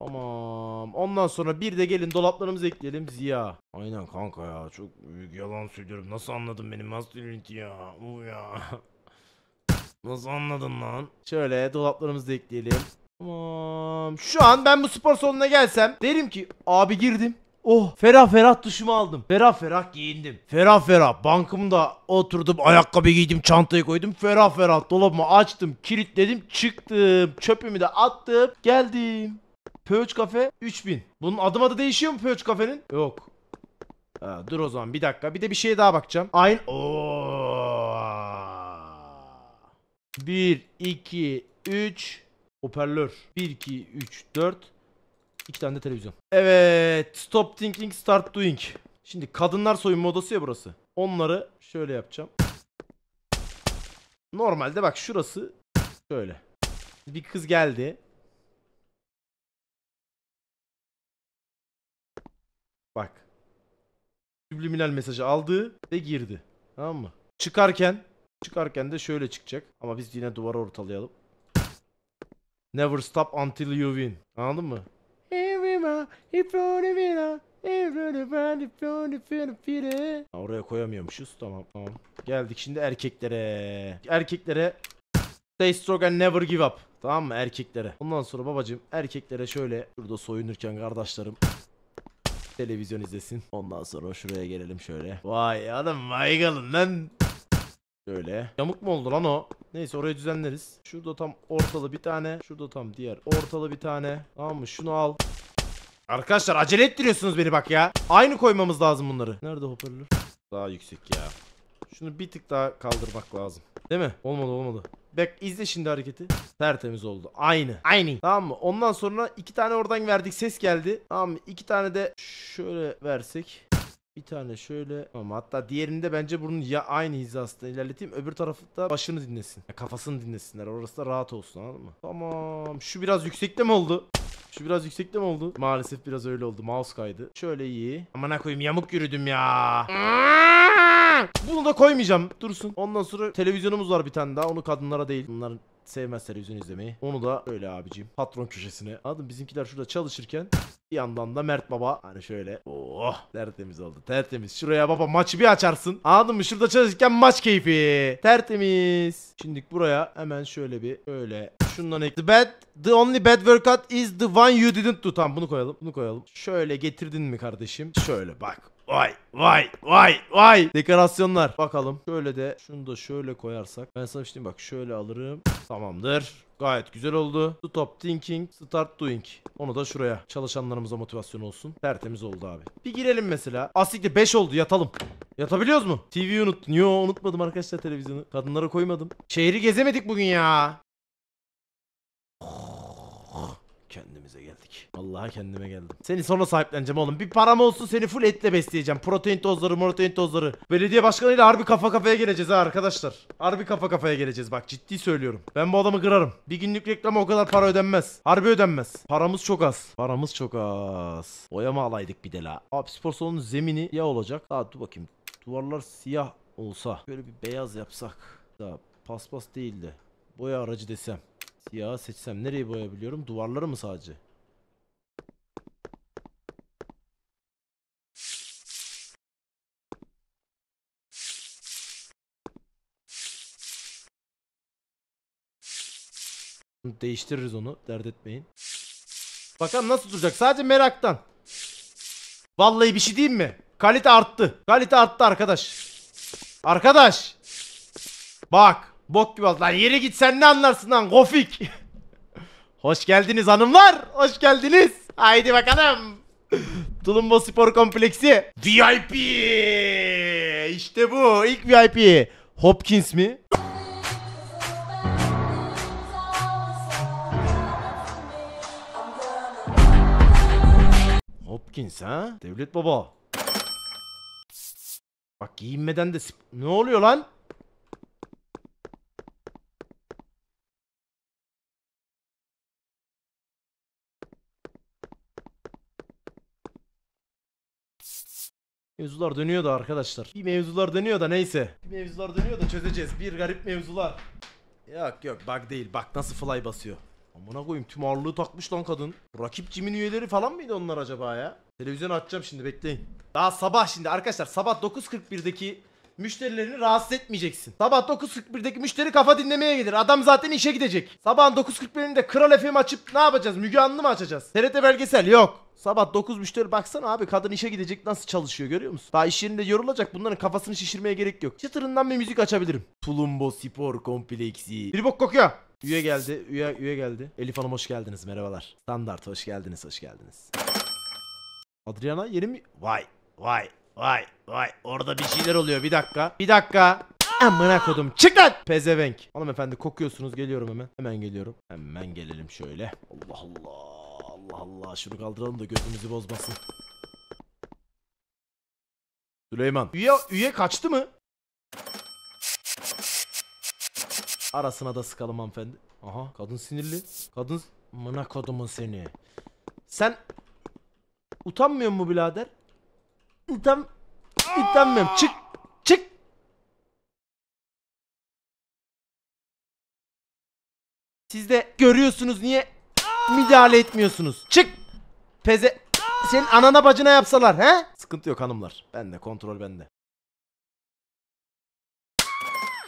Tamam. Ondan sonra bir de gelin dolaplarımızı ekleyelim. Ziya. Aynen kanka ya. Çok büyük yalan söylüyorum. Nasıl anladın benim masculinity ya? Bu ya. Nasıl anladın lan? Şöyle dolaplarımızı ekleyelim. Tamam. Şu an ben bu spor salonuna gelsem derim ki abi girdim. Oh ferah ferah duşumu aldım. Ferah ferah giyindim. Ferah ferah bankımda oturdum ayakkabı giydim çantayı koydum. Ferah ferah dolabımı açtım kilitledim çıktım. Çöpümü de attım geldim. Pöç kafe 3000. Bunun adım adı değişiyor mu Pöç kafenin? Yok. Ha, dur o zaman bir dakika bir de bir şeye daha bakacağım. Aynı. Oo. 1, 2, 3, Hoparlör. 1, 2, 3, 4. İki tane de televizyon. Evet. Stop thinking, start doing. Şimdi kadınlar soyunma odası ya burası. Onları şöyle yapacağım. Normalde bak şurası şöyle. Bir kız geldi. Bak. Subliminal mesajı aldı ve girdi. Tamam mı? Çıkarken çıkarken de şöyle çıkacak. Ama biz yine duvara ortalayalım. Never stop until you win. Anladın mı? Ah. Oraya koyamıyormuşuz. Tamam tamam. Geldik şimdi erkeklere. Erkeklere Stay strong and never give up. Tamam mı erkeklere? Ondan sonra babacım erkeklere şöyle burada soyunurken kardeşlerim televizyon izlesin. Ondan sonra şuraya gelelim şöyle. Vay adam vay lan. Böyle. Yamuk mu oldu lan o? Neyse orayı düzenleriz. Şurada tam ortalı bir tane. Şurada tam diğer ortalı bir tane. Tamam mı? Şunu al. Arkadaşlar acele ettiriyorsunuz beni bak ya. Aynı koymamız lazım bunları. Nerede hoparlör? Daha yüksek ya. Şunu bir tık daha kaldırmak lazım. Değil mi? Olmadı olmadı. Bak izle şimdi hareketi. Tertemiz oldu. Aynı. Aynı. Tamam mı? Ondan sonra iki tane oradan verdik ses geldi. Tamam mı? İki tane de şöyle versek. Bir tane şöyle tamam hatta diğerinde bence bunun ya aynı hizasında ilerleteyim öbür tarafı da başını dinlesin. Ya kafasını dinlesinler orası da rahat olsun anladın mı? Tamam şu biraz yüksekte mi oldu? Şu biraz yüksekte mi oldu? Maalesef biraz öyle oldu mouse kaydı. Şöyle iyi. Amına koyayım yamuk yürüdüm ya. Bunu da koymayacağım dursun. Ondan sonra televizyonumuz var bir tane daha onu kadınlara değil. Bunların sevmezler yüzünü izlemeyi. Onu da öyle abicim. Patron köşesine. Anladın Bizimkiler şurada çalışırken bir yandan da Mert Baba hani şöyle oh tertemiz oldu tertemiz. Şuraya baba maçı bir açarsın. Anladın mı? Şurada çalışırken maç keyfi. Tertemiz. Şimdi buraya hemen şöyle bir öyle şundan ek. The bad, the only bad workout is the one you didn't do. tam bunu koyalım. Bunu koyalım. Şöyle getirdin mi kardeşim? Şöyle bak. Vay vay vay vay. Dekorasyonlar. Bakalım. Şöyle de şunu da şöyle koyarsak. Ben sana şimdi şey bak şöyle alırım. Tamamdır. Gayet güzel oldu. Stop thinking, start doing. Onu da şuraya. Çalışanlarımıza motivasyon olsun. Tertemiz oldu abi. Bir girelim mesela. Asikli ah, 5 oldu yatalım. Yatabiliyoruz mu? TV unuttun. Yo unutmadım arkadaşlar televizyonu. Kadınlara koymadım. Şehri gezemedik bugün ya. Kendimize gel yedik. Vallahi kendime geldim. Seni sonra sahipleneceğim oğlum. Bir param olsun seni full etle besleyeceğim. Protein tozları, protein tozları. Belediye başkanıyla harbi kafa kafaya geleceğiz ha arkadaşlar. Harbi kafa kafaya geleceğiz bak ciddi söylüyorum. Ben bu adamı kırarım. Bir günlük reklama o kadar para ödenmez. Harbi ödenmez. Paramız çok az. Paramız çok az. Boyama alaydık bir de la. Abi spor salonunun zemini ya olacak. Daha dur bakayım. Duvarlar siyah olsa. Böyle bir beyaz yapsak. Daha paspas değildi. Boya aracı desem. Siyah seçsem nereyi boyayabiliyorum? Duvarları mı sadece? Değiştiririz onu. Dert etmeyin. Bakalım nasıl duracak? Sadece meraktan. Vallahi bir şey diyeyim mi? Kalite arttı. Kalite arttı arkadaş. Arkadaş. Bak. Bok gibi oldu. Lan yere git sen ne anlarsın lan gofik. Hoş geldiniz hanımlar. Hoş geldiniz. Haydi bakalım. Tulumbo Spor Kompleksi. VIP. İşte bu. ilk VIP. Hopkins mi? Hopkins ha? Devlet baba. Bak giyinmeden de ne oluyor lan? Mevzular dönüyor da arkadaşlar. Bir mevzular dönüyor da neyse. Bir mevzular dönüyor da çözeceğiz. Bir garip mevzular. Yok yok bug değil. Bak nasıl fly basıyor. Amına koyayım tüm ağırlığı takmış lan kadın. Rakip cimin üyeleri falan mıydı onlar acaba ya? Televizyonu açacağım şimdi bekleyin. Daha sabah şimdi arkadaşlar sabah 9.41'deki müşterilerini rahatsız etmeyeceksin. Sabah 9.41'deki müşteri kafa dinlemeye gelir. Adam zaten işe gidecek. Sabah 9.41'inde Kral FM açıp ne yapacağız? Müge Anlı mı açacağız? TRT belgesel yok. Sabah 9 müşteri baksana abi kadın işe gidecek nasıl çalışıyor görüyor musun? Daha iş yerinde yorulacak bunların kafasını şişirmeye gerek yok. Çıtırından bir müzik açabilirim. Tulumbo spor kompleksi. Bir bok kokuyor. Üye geldi, üye, üye geldi. Elif Hanım hoş geldiniz, merhabalar. Standart hoş geldiniz, hoş geldiniz. Adriana yeni mi? Vay vay vay vay orada bir şeyler oluyor bir dakika. Bir dakika. Amına kodum çık lan pezevenk. Hanımefendi kokuyorsunuz geliyorum hemen. Hemen geliyorum. Hemen gelelim şöyle. Allah Allah. Allah Allah şunu kaldıralım da gözümüzü bozmasın. Süleyman. Üye, üye kaçtı mı? Arasına da sıkalım hanımefendi. Aha kadın sinirli. Kadın mına kodumun seni. Sen Utanmıyor mu birader? Utan... Utanmıyorum. Çık. Çık. Siz de görüyorsunuz niye müdahale etmiyorsunuz. Çık. Peze... Senin anana bacına yapsalar he? Sıkıntı yok hanımlar. ben de, kontrol bende.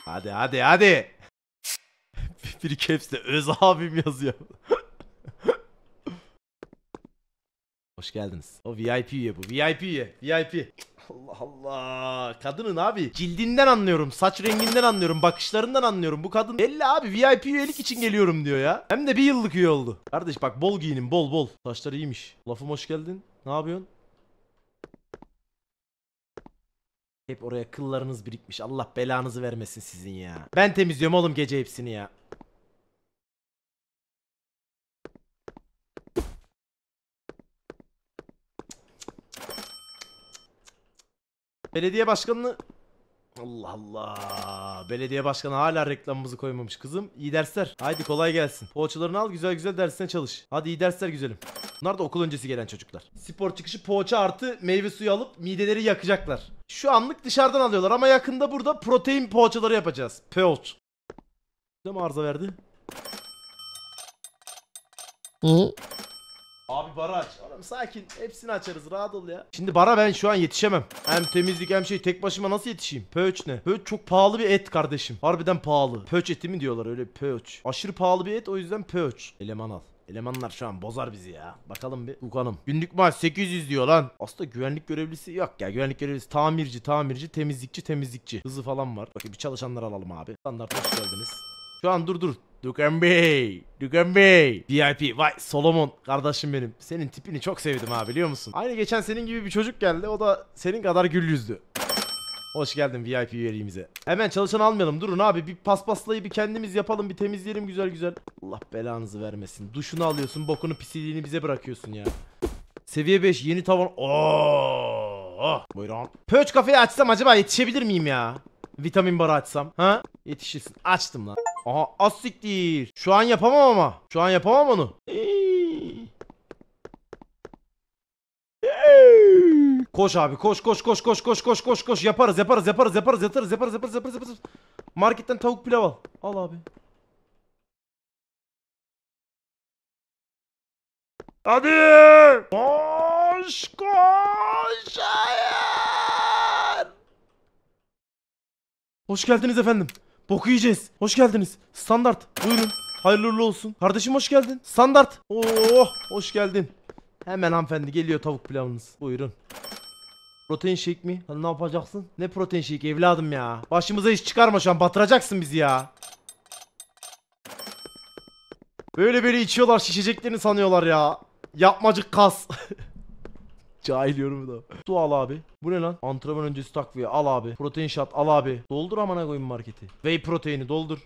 Hadi hadi hadi. Bir caps de öz abim yazıyor. Hoş geldiniz. O VIP üye bu. VIP üye. VIP. Allah Allah. Kadının abi cildinden anlıyorum, saç renginden anlıyorum, bakışlarından anlıyorum. Bu kadın belli abi VIP üyelik için geliyorum diyor ya. Hem de bir yıllık üye oldu. Kardeş bak bol giyinin bol bol. Saçları iyiymiş. Lafım hoş geldin. Ne yapıyorsun? Hep oraya kıllarınız birikmiş. Allah belanızı vermesin sizin ya. Ben temizliyorum oğlum gece hepsini ya. Belediye başkanını... Allah Allah. Belediye başkanı hala reklamımızı koymamış kızım. İyi dersler. Haydi kolay gelsin. Poğaçalarını al güzel güzel dersine çalış. Hadi iyi dersler güzelim. Bunlar da okul öncesi gelen çocuklar. Spor çıkışı poğaça artı meyve suyu alıp mideleri yakacaklar. Şu anlık dışarıdan alıyorlar ama yakında burada protein poğaçaları yapacağız. Peoç. Ne mi arıza verdi? Abi bara aç. Oğlum sakin. Hepsini açarız. Rahat ol ya. Şimdi bara ben şu an yetişemem. Hem temizlik hem şey. Tek başıma nasıl yetişeyim? Pöç ne? Pöç çok pahalı bir et kardeşim. Harbiden pahalı. Pöç eti mi diyorlar öyle pöç. Aşırı pahalı bir et o yüzden pöç. Eleman al. Elemanlar şu an bozar bizi ya. Bakalım bir Ukan'ım. Günlük maaş 800 diyor lan. Aslında güvenlik görevlisi yok ya. Güvenlik görevlisi tamirci, tamirci, temizlikçi, temizlikçi. Hızı falan var. Bakın bir çalışanlar alalım abi. Standart hoş geldiniz. Şu an dur dur. Dukan Bey. Dukan Bey. VIP. Vay Solomon kardeşim benim. Senin tipini çok sevdim ha biliyor musun? Aynı geçen senin gibi bir çocuk geldi. O da senin kadar gül yüzlü. Hoş geldin VIP üyeliğimize. Hemen çalışan almayalım. Durun abi bir paspaslayı bir kendimiz yapalım. Bir temizleyelim güzel güzel. Allah belanızı vermesin. Duşunu alıyorsun. Bokunu pisliğini bize bırakıyorsun ya. Seviye 5 yeni tavan. Oo. Buyurun. Pöç kafeyi açsam acaba yetişebilir miyim ya? Vitamin barı açsam. Ha? Yetişirsin. Açtım lan. Aha az siktir. Şu an yapamam ama. Şu an yapamam onu. Koş abi koş koş koş koş koş koş koş koş yaparız yaparız yaparız yaparız yaparız yaparız yaparız yaparız yaparız. Marketten tavuk pilav al. Al abi. Hadi! Koş koş! Hayır! Hoş geldiniz efendim. Boku yiyeceğiz. Hoş geldiniz. Standart. Buyurun. Hayırlı olsun. Kardeşim hoş geldin. Standart. Oo oh, hoş geldin. Hemen hanımefendi geliyor tavuk pilavınız. Buyurun. Protein shake mi? ne yapacaksın? Ne protein shake evladım ya. Başımıza iş çıkarma şu an batıracaksın bizi ya. Böyle böyle içiyorlar şişeceklerini sanıyorlar ya. Yapmacık kas. Cahil yorumu da. Su al abi. Bu ne lan? Antrenman öncesi takviye al abi. Protein shot al abi. Doldur amına koyayım marketi. Whey proteini doldur.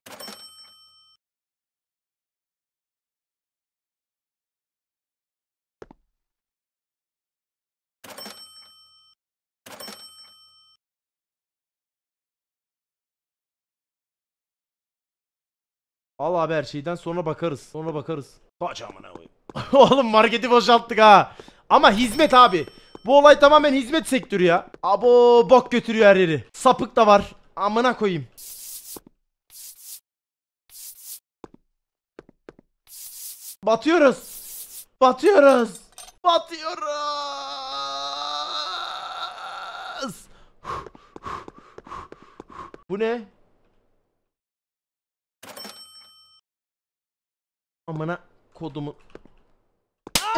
Al abi her şeyden sonra bakarız. Sonra bakarız. Kaç amına koyayım. Oğlum marketi boşalttık ha. Ama hizmet abi. Bu olay tamamen hizmet sektörü ya. Abo bok götürüyor her yeri. Sapık da var. Amına koyayım. Batıyoruz. Batıyoruz. Batıyoruz. Bu ne? Amına kodumu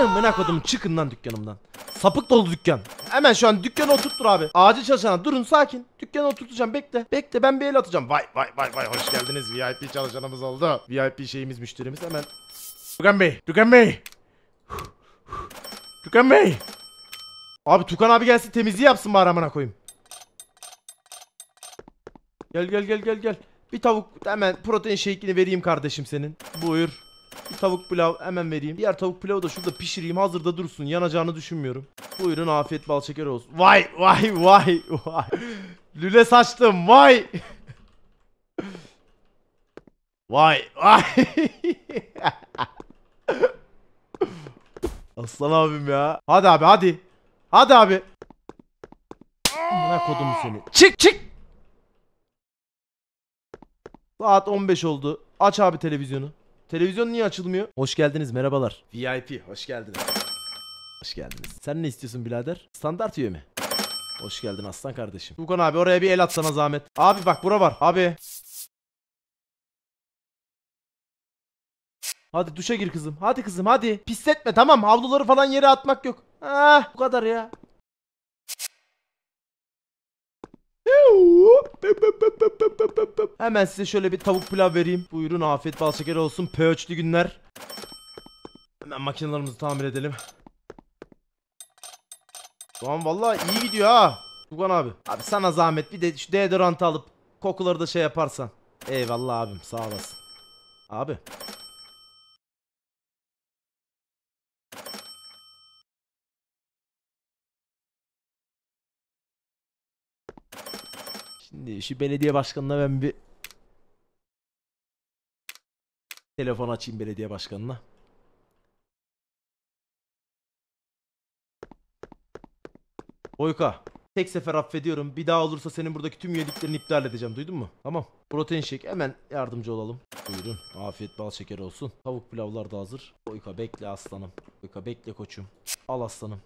Amına kodum çıkın lan dükkanımdan. Sapık dolu dükkan. Hemen şu an dükkanı oturttur abi. Acil çalışana durun sakin. Dükkanı oturtacağım bekle. Bekle ben bir el atacağım. Vay vay vay vay hoş geldiniz. VIP çalışanımız oldu. VIP şeyimiz müşterimiz hemen. Dükkan Bey. dükkan Bey. dükkan Bey. Abi Tukan abi gelsin temizliği yapsın bari amına koyayım. Gel gel gel gel gel. Bir tavuk hemen protein shake'ini vereyim kardeşim senin. Buyur. Tavuk pilav hemen vereyim. Diğer tavuk pilavı da şurada pişireyim. Hazırda dursun. Yanacağını düşünmüyorum. Buyurun afiyet bal şeker olsun. Vay vay vay vay. Lüle saçtım vay. Vay vay. Aslan abim ya. Hadi abi hadi. Hadi abi. Bırak kodumu seni. Çık çık. Saat 15 oldu. Aç abi televizyonu. Televizyon niye açılmıyor? Hoş geldiniz merhabalar. VIP hoş geldiniz. Hoş geldiniz. Sen ne istiyorsun birader? Standart üye mi? Hoş geldin aslan kardeşim. Tukan abi oraya bir el atsana zahmet. Abi bak bura var. Abi. Hadi duşa gir kızım. Hadi kızım hadi. Pisletme tamam. Havluları falan yere atmak yok. Ah bu kadar ya. Hemen size şöyle bir tavuk pilav vereyim. Buyurun afiyet bal şeker olsun. Pöçlü günler. Hemen makinelerimizi tamir edelim. Doğan vallahi iyi gidiyor ha. Tugan abi. Abi sana zahmet bir de şu deodorantı alıp kokuları da şey yaparsan. Eyvallah abim sağ olasın. Abi Şimdi şu belediye başkanına ben bir telefon açayım belediye başkanına. Boyka. Tek sefer affediyorum. Bir daha olursa senin buradaki tüm yediklerini iptal edeceğim. Duydun mu? Tamam. Protein shake. Hemen yardımcı olalım. Buyurun. Afiyet bal şeker olsun. Tavuk pilavlar da hazır. Boyka bekle aslanım. Boyka bekle koçum. Al aslanım.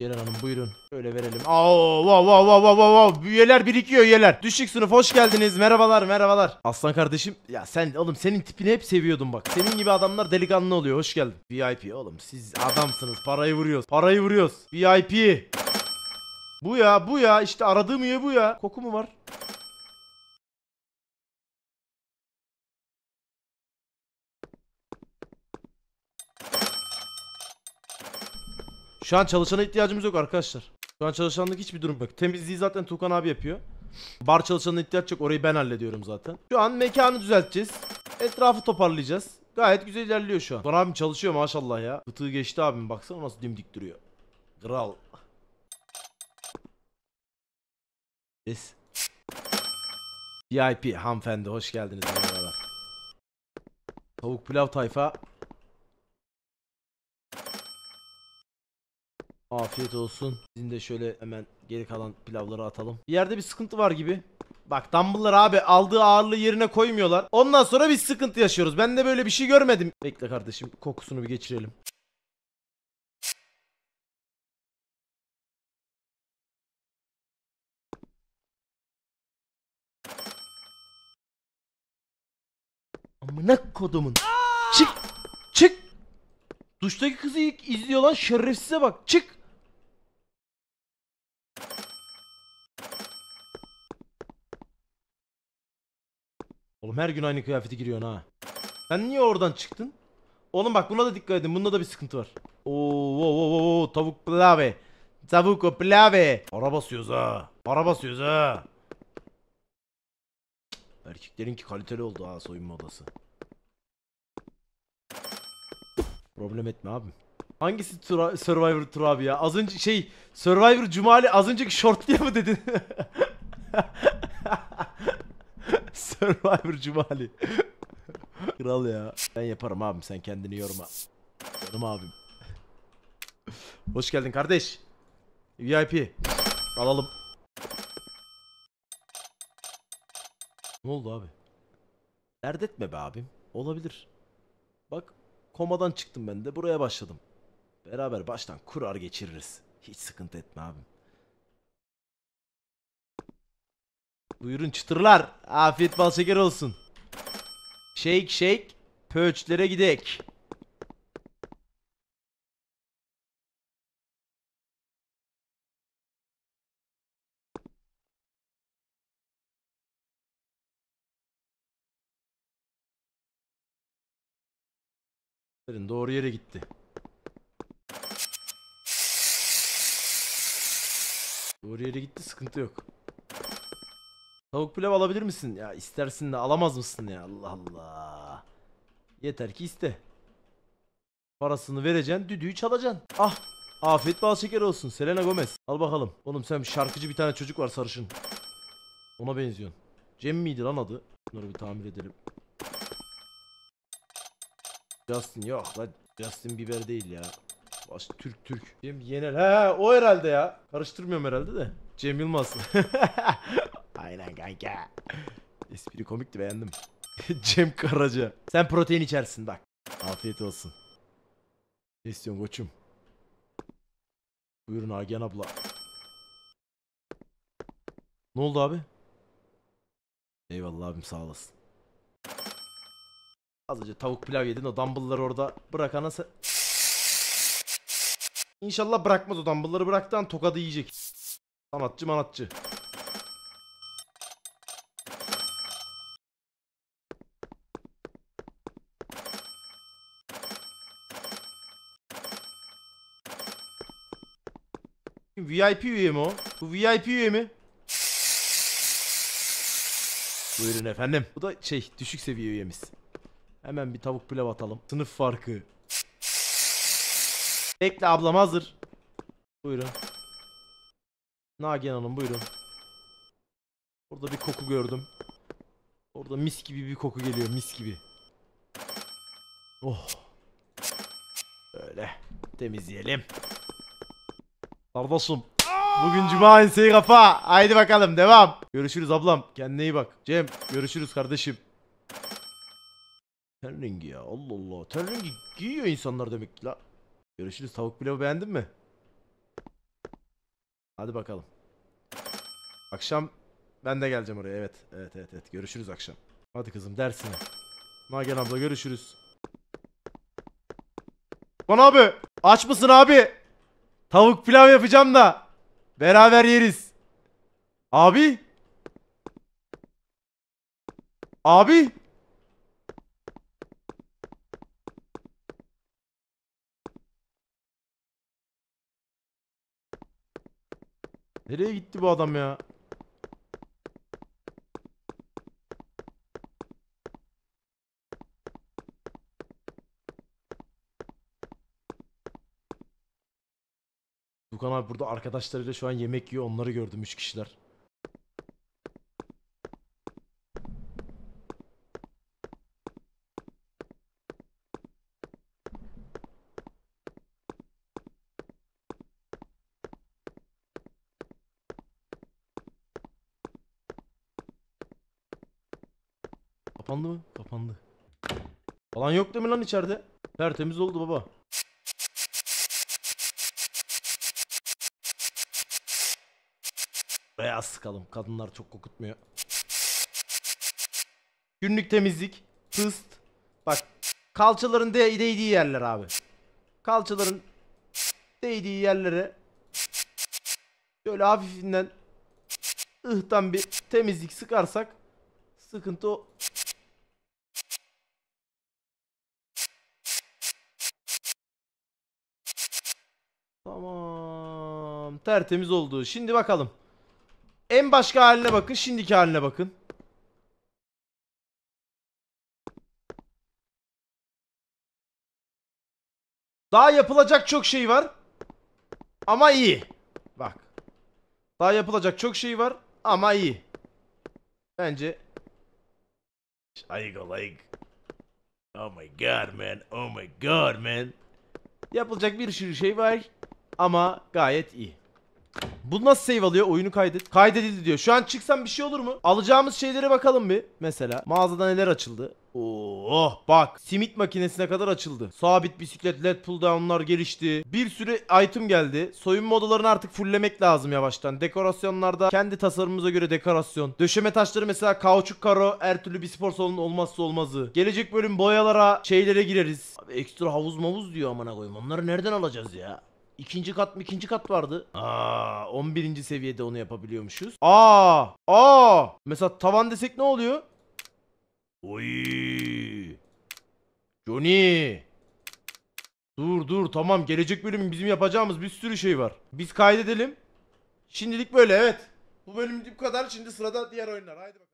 Yener hanım buyurun. Şöyle verelim. Aa, wow, wow, wow, wow, wow. Üyeler birikiyor üyeler. Düşük sınıf hoş geldiniz. Merhabalar merhabalar. Aslan kardeşim ya sen oğlum senin tipini hep seviyordum bak. Senin gibi adamlar delikanlı oluyor. Hoş geldin. VIP oğlum siz adamsınız. Parayı vuruyoruz. Parayı vuruyoruz. VIP. Bu ya bu ya işte aradığım üye bu ya. Koku mu var? Şu an çalışana ihtiyacımız yok arkadaşlar. Şu an çalışanlık hiçbir durum yok. Temizliği zaten Tukan abi yapıyor. Bar çalışanına ihtiyaç yok. Orayı ben hallediyorum zaten. Şu an mekanı düzelteceğiz. Etrafı toparlayacağız. Gayet güzel ilerliyor şu an. Don abim çalışıyor maşallah ya. Kıtığı geçti abim baksana nasıl dimdik duruyor. Kral. Biz VIP hanımefendi hoş geldiniz. Tavuk pilav tayfa Afiyet olsun. Sizin de şöyle hemen geri kalan pilavları atalım. Bir yerde bir sıkıntı var gibi. Bak dumbbell'lar abi aldığı ağırlığı yerine koymuyorlar. Ondan sonra bir sıkıntı yaşıyoruz. Ben de böyle bir şey görmedim. Bekle kardeşim kokusunu bir geçirelim. Amına kodumun. Çık. Çık. Duştaki kızı ilk izliyor lan şerefsize bak. Çık. Oğlum her gün aynı kıyafeti giriyorsun ha. Sen niye oradan çıktın? Oğlum bak buna da dikkat edin. Bunda da bir sıkıntı var. Oo, oo, oo, tavuk plave. Tavuk plave. Para basıyoruz ha. Para basıyoruz ha. Erkeklerinki kaliteli oldu ha soyunma odası. Problem etme abim. Hangisi tura Survivor tur abi ya? Az önce şey Survivor Cumali az önceki short diye mi dedin? Survivor Cumali. Kral ya. Ben yaparım abim sen kendini yorma. Canım abim. Hoş geldin kardeş. VIP. Alalım. Ne oldu abi? Dert etme be abim. Olabilir. Bak komadan çıktım ben de buraya başladım. Beraber baştan kurar geçiririz. Hiç sıkıntı etme abim. Buyurun çıtırlar. Afiyet bal şeker olsun. Shake shake. Pöçlere gidek. Doğru yere gitti. Doğru yere gitti sıkıntı yok. Tavuk pilav alabilir misin? Ya istersin de alamaz mısın ya? Allah Allah. Yeter ki iste. Parasını vereceksin, düdüğü çalacaksın. Ah! Afiyet bal şeker olsun. Selena Gomez. Al bakalım. Oğlum sen şarkıcı bir tane çocuk var sarışın. Ona benziyorsun. Cem miydi lan adı? Bunları bir tamir edelim. Justin yok lan. Justin biber değil ya. Baş Türk Türk. Cem Yener. He o herhalde ya. Karıştırmıyorum herhalde de. Cem Yılmaz. Aynen kanka. Espri komikti beğendim. Cem Karaca. Sen protein içersin bak. Afiyet olsun. Ne istiyorsun koçum? Buyurun Agen abla. Ne oldu abi? Eyvallah abim sağ olasın. Az önce tavuk pilav yedin o dumbbellları orada bırak anası. İnşallah bırakmaz o dumbbellları bıraktan tokadı yiyecek. Sanatçı manatçı. VIP üye mi o? Bu VIP üye mi? Buyurun efendim. Bu da şey düşük seviye üyemiz. Hemen bir tavuk pilav atalım. Sınıf farkı. Bekle ablam hazır. Buyurun. Nagen Hanım buyurun. Orada bir koku gördüm. Orada mis gibi bir koku geliyor mis gibi. Oh. Böyle temizleyelim. Kardeşim. Bugün cuma enseyi kafa. Haydi bakalım devam. Görüşürüz ablam. Kendine iyi bak. Cem görüşürüz kardeşim. Ten rengi ya Allah Allah. Ten rengi giyiyor insanlar demek ki la. Görüşürüz tavuk pilavı beğendin mi? Hadi bakalım. Akşam ben de geleceğim oraya evet. Evet evet evet görüşürüz akşam. Hadi kızım dersine. Nagen abla görüşürüz. Lan abi aç mısın abi? Tavuk pilav yapacağım da. Beraber yeriz. Abi. Abi. Nereye gitti bu adam ya? Dukan abi burada arkadaşlarıyla şu an yemek yiyor. Onları gördüm 3 kişiler. Kapandı mı? Kapandı. Falan yok değil mi lan içeride? Tertemiz oldu baba. Beyaz sıkalım. Kadınlar çok kokutmuyor. Günlük temizlik. Fıst. Bak kalçaların de değdiği yerler abi. Kalçaların değdiği yerlere şöyle hafifinden ıhtan bir temizlik sıkarsak sıkıntı o. Tamam. Tertemiz oldu. Şimdi bakalım. En başka haline bakın. Şimdiki haline bakın. Daha yapılacak çok şey var. Ama iyi. Bak. Daha yapılacak çok şey var. Ama iyi. Bence. Ayık like. Oh my god man. Oh my god man. Yapılacak bir sürü şey var. Ama gayet iyi. Bu nasıl save alıyor? Oyunu kaydet. Kaydedildi diyor. Şu an çıksam bir şey olur mu? Alacağımız şeylere bakalım bir. Mesela mağazada neler açıldı? Oh bak simit makinesine kadar açıldı. Sabit bisiklet led pull downlar gelişti. Bir sürü item geldi. Soyunma odalarını artık fulllemek lazım yavaştan. Dekorasyonlarda kendi tasarımımıza göre dekorasyon. Döşeme taşları mesela kauçuk karo her türlü bir spor salonu olmazsa olmazı. Gelecek bölüm boyalara şeylere gireriz. Abi ekstra havuz mavuz diyor amına koyayım. Onları nereden alacağız ya? İkinci kat mı ikinci kat vardı? Aa 11. seviyede onu yapabiliyormuşuz. Aa! Aa! Mesela tavan desek ne oluyor? Oy! Johnny! Dur dur tamam gelecek bölüm bizim yapacağımız bir sürü şey var. Biz kaydedelim. Şimdilik böyle evet. Bu bölüm bu kadar. Şimdi sırada diğer oyunlar. Haydi bakalım.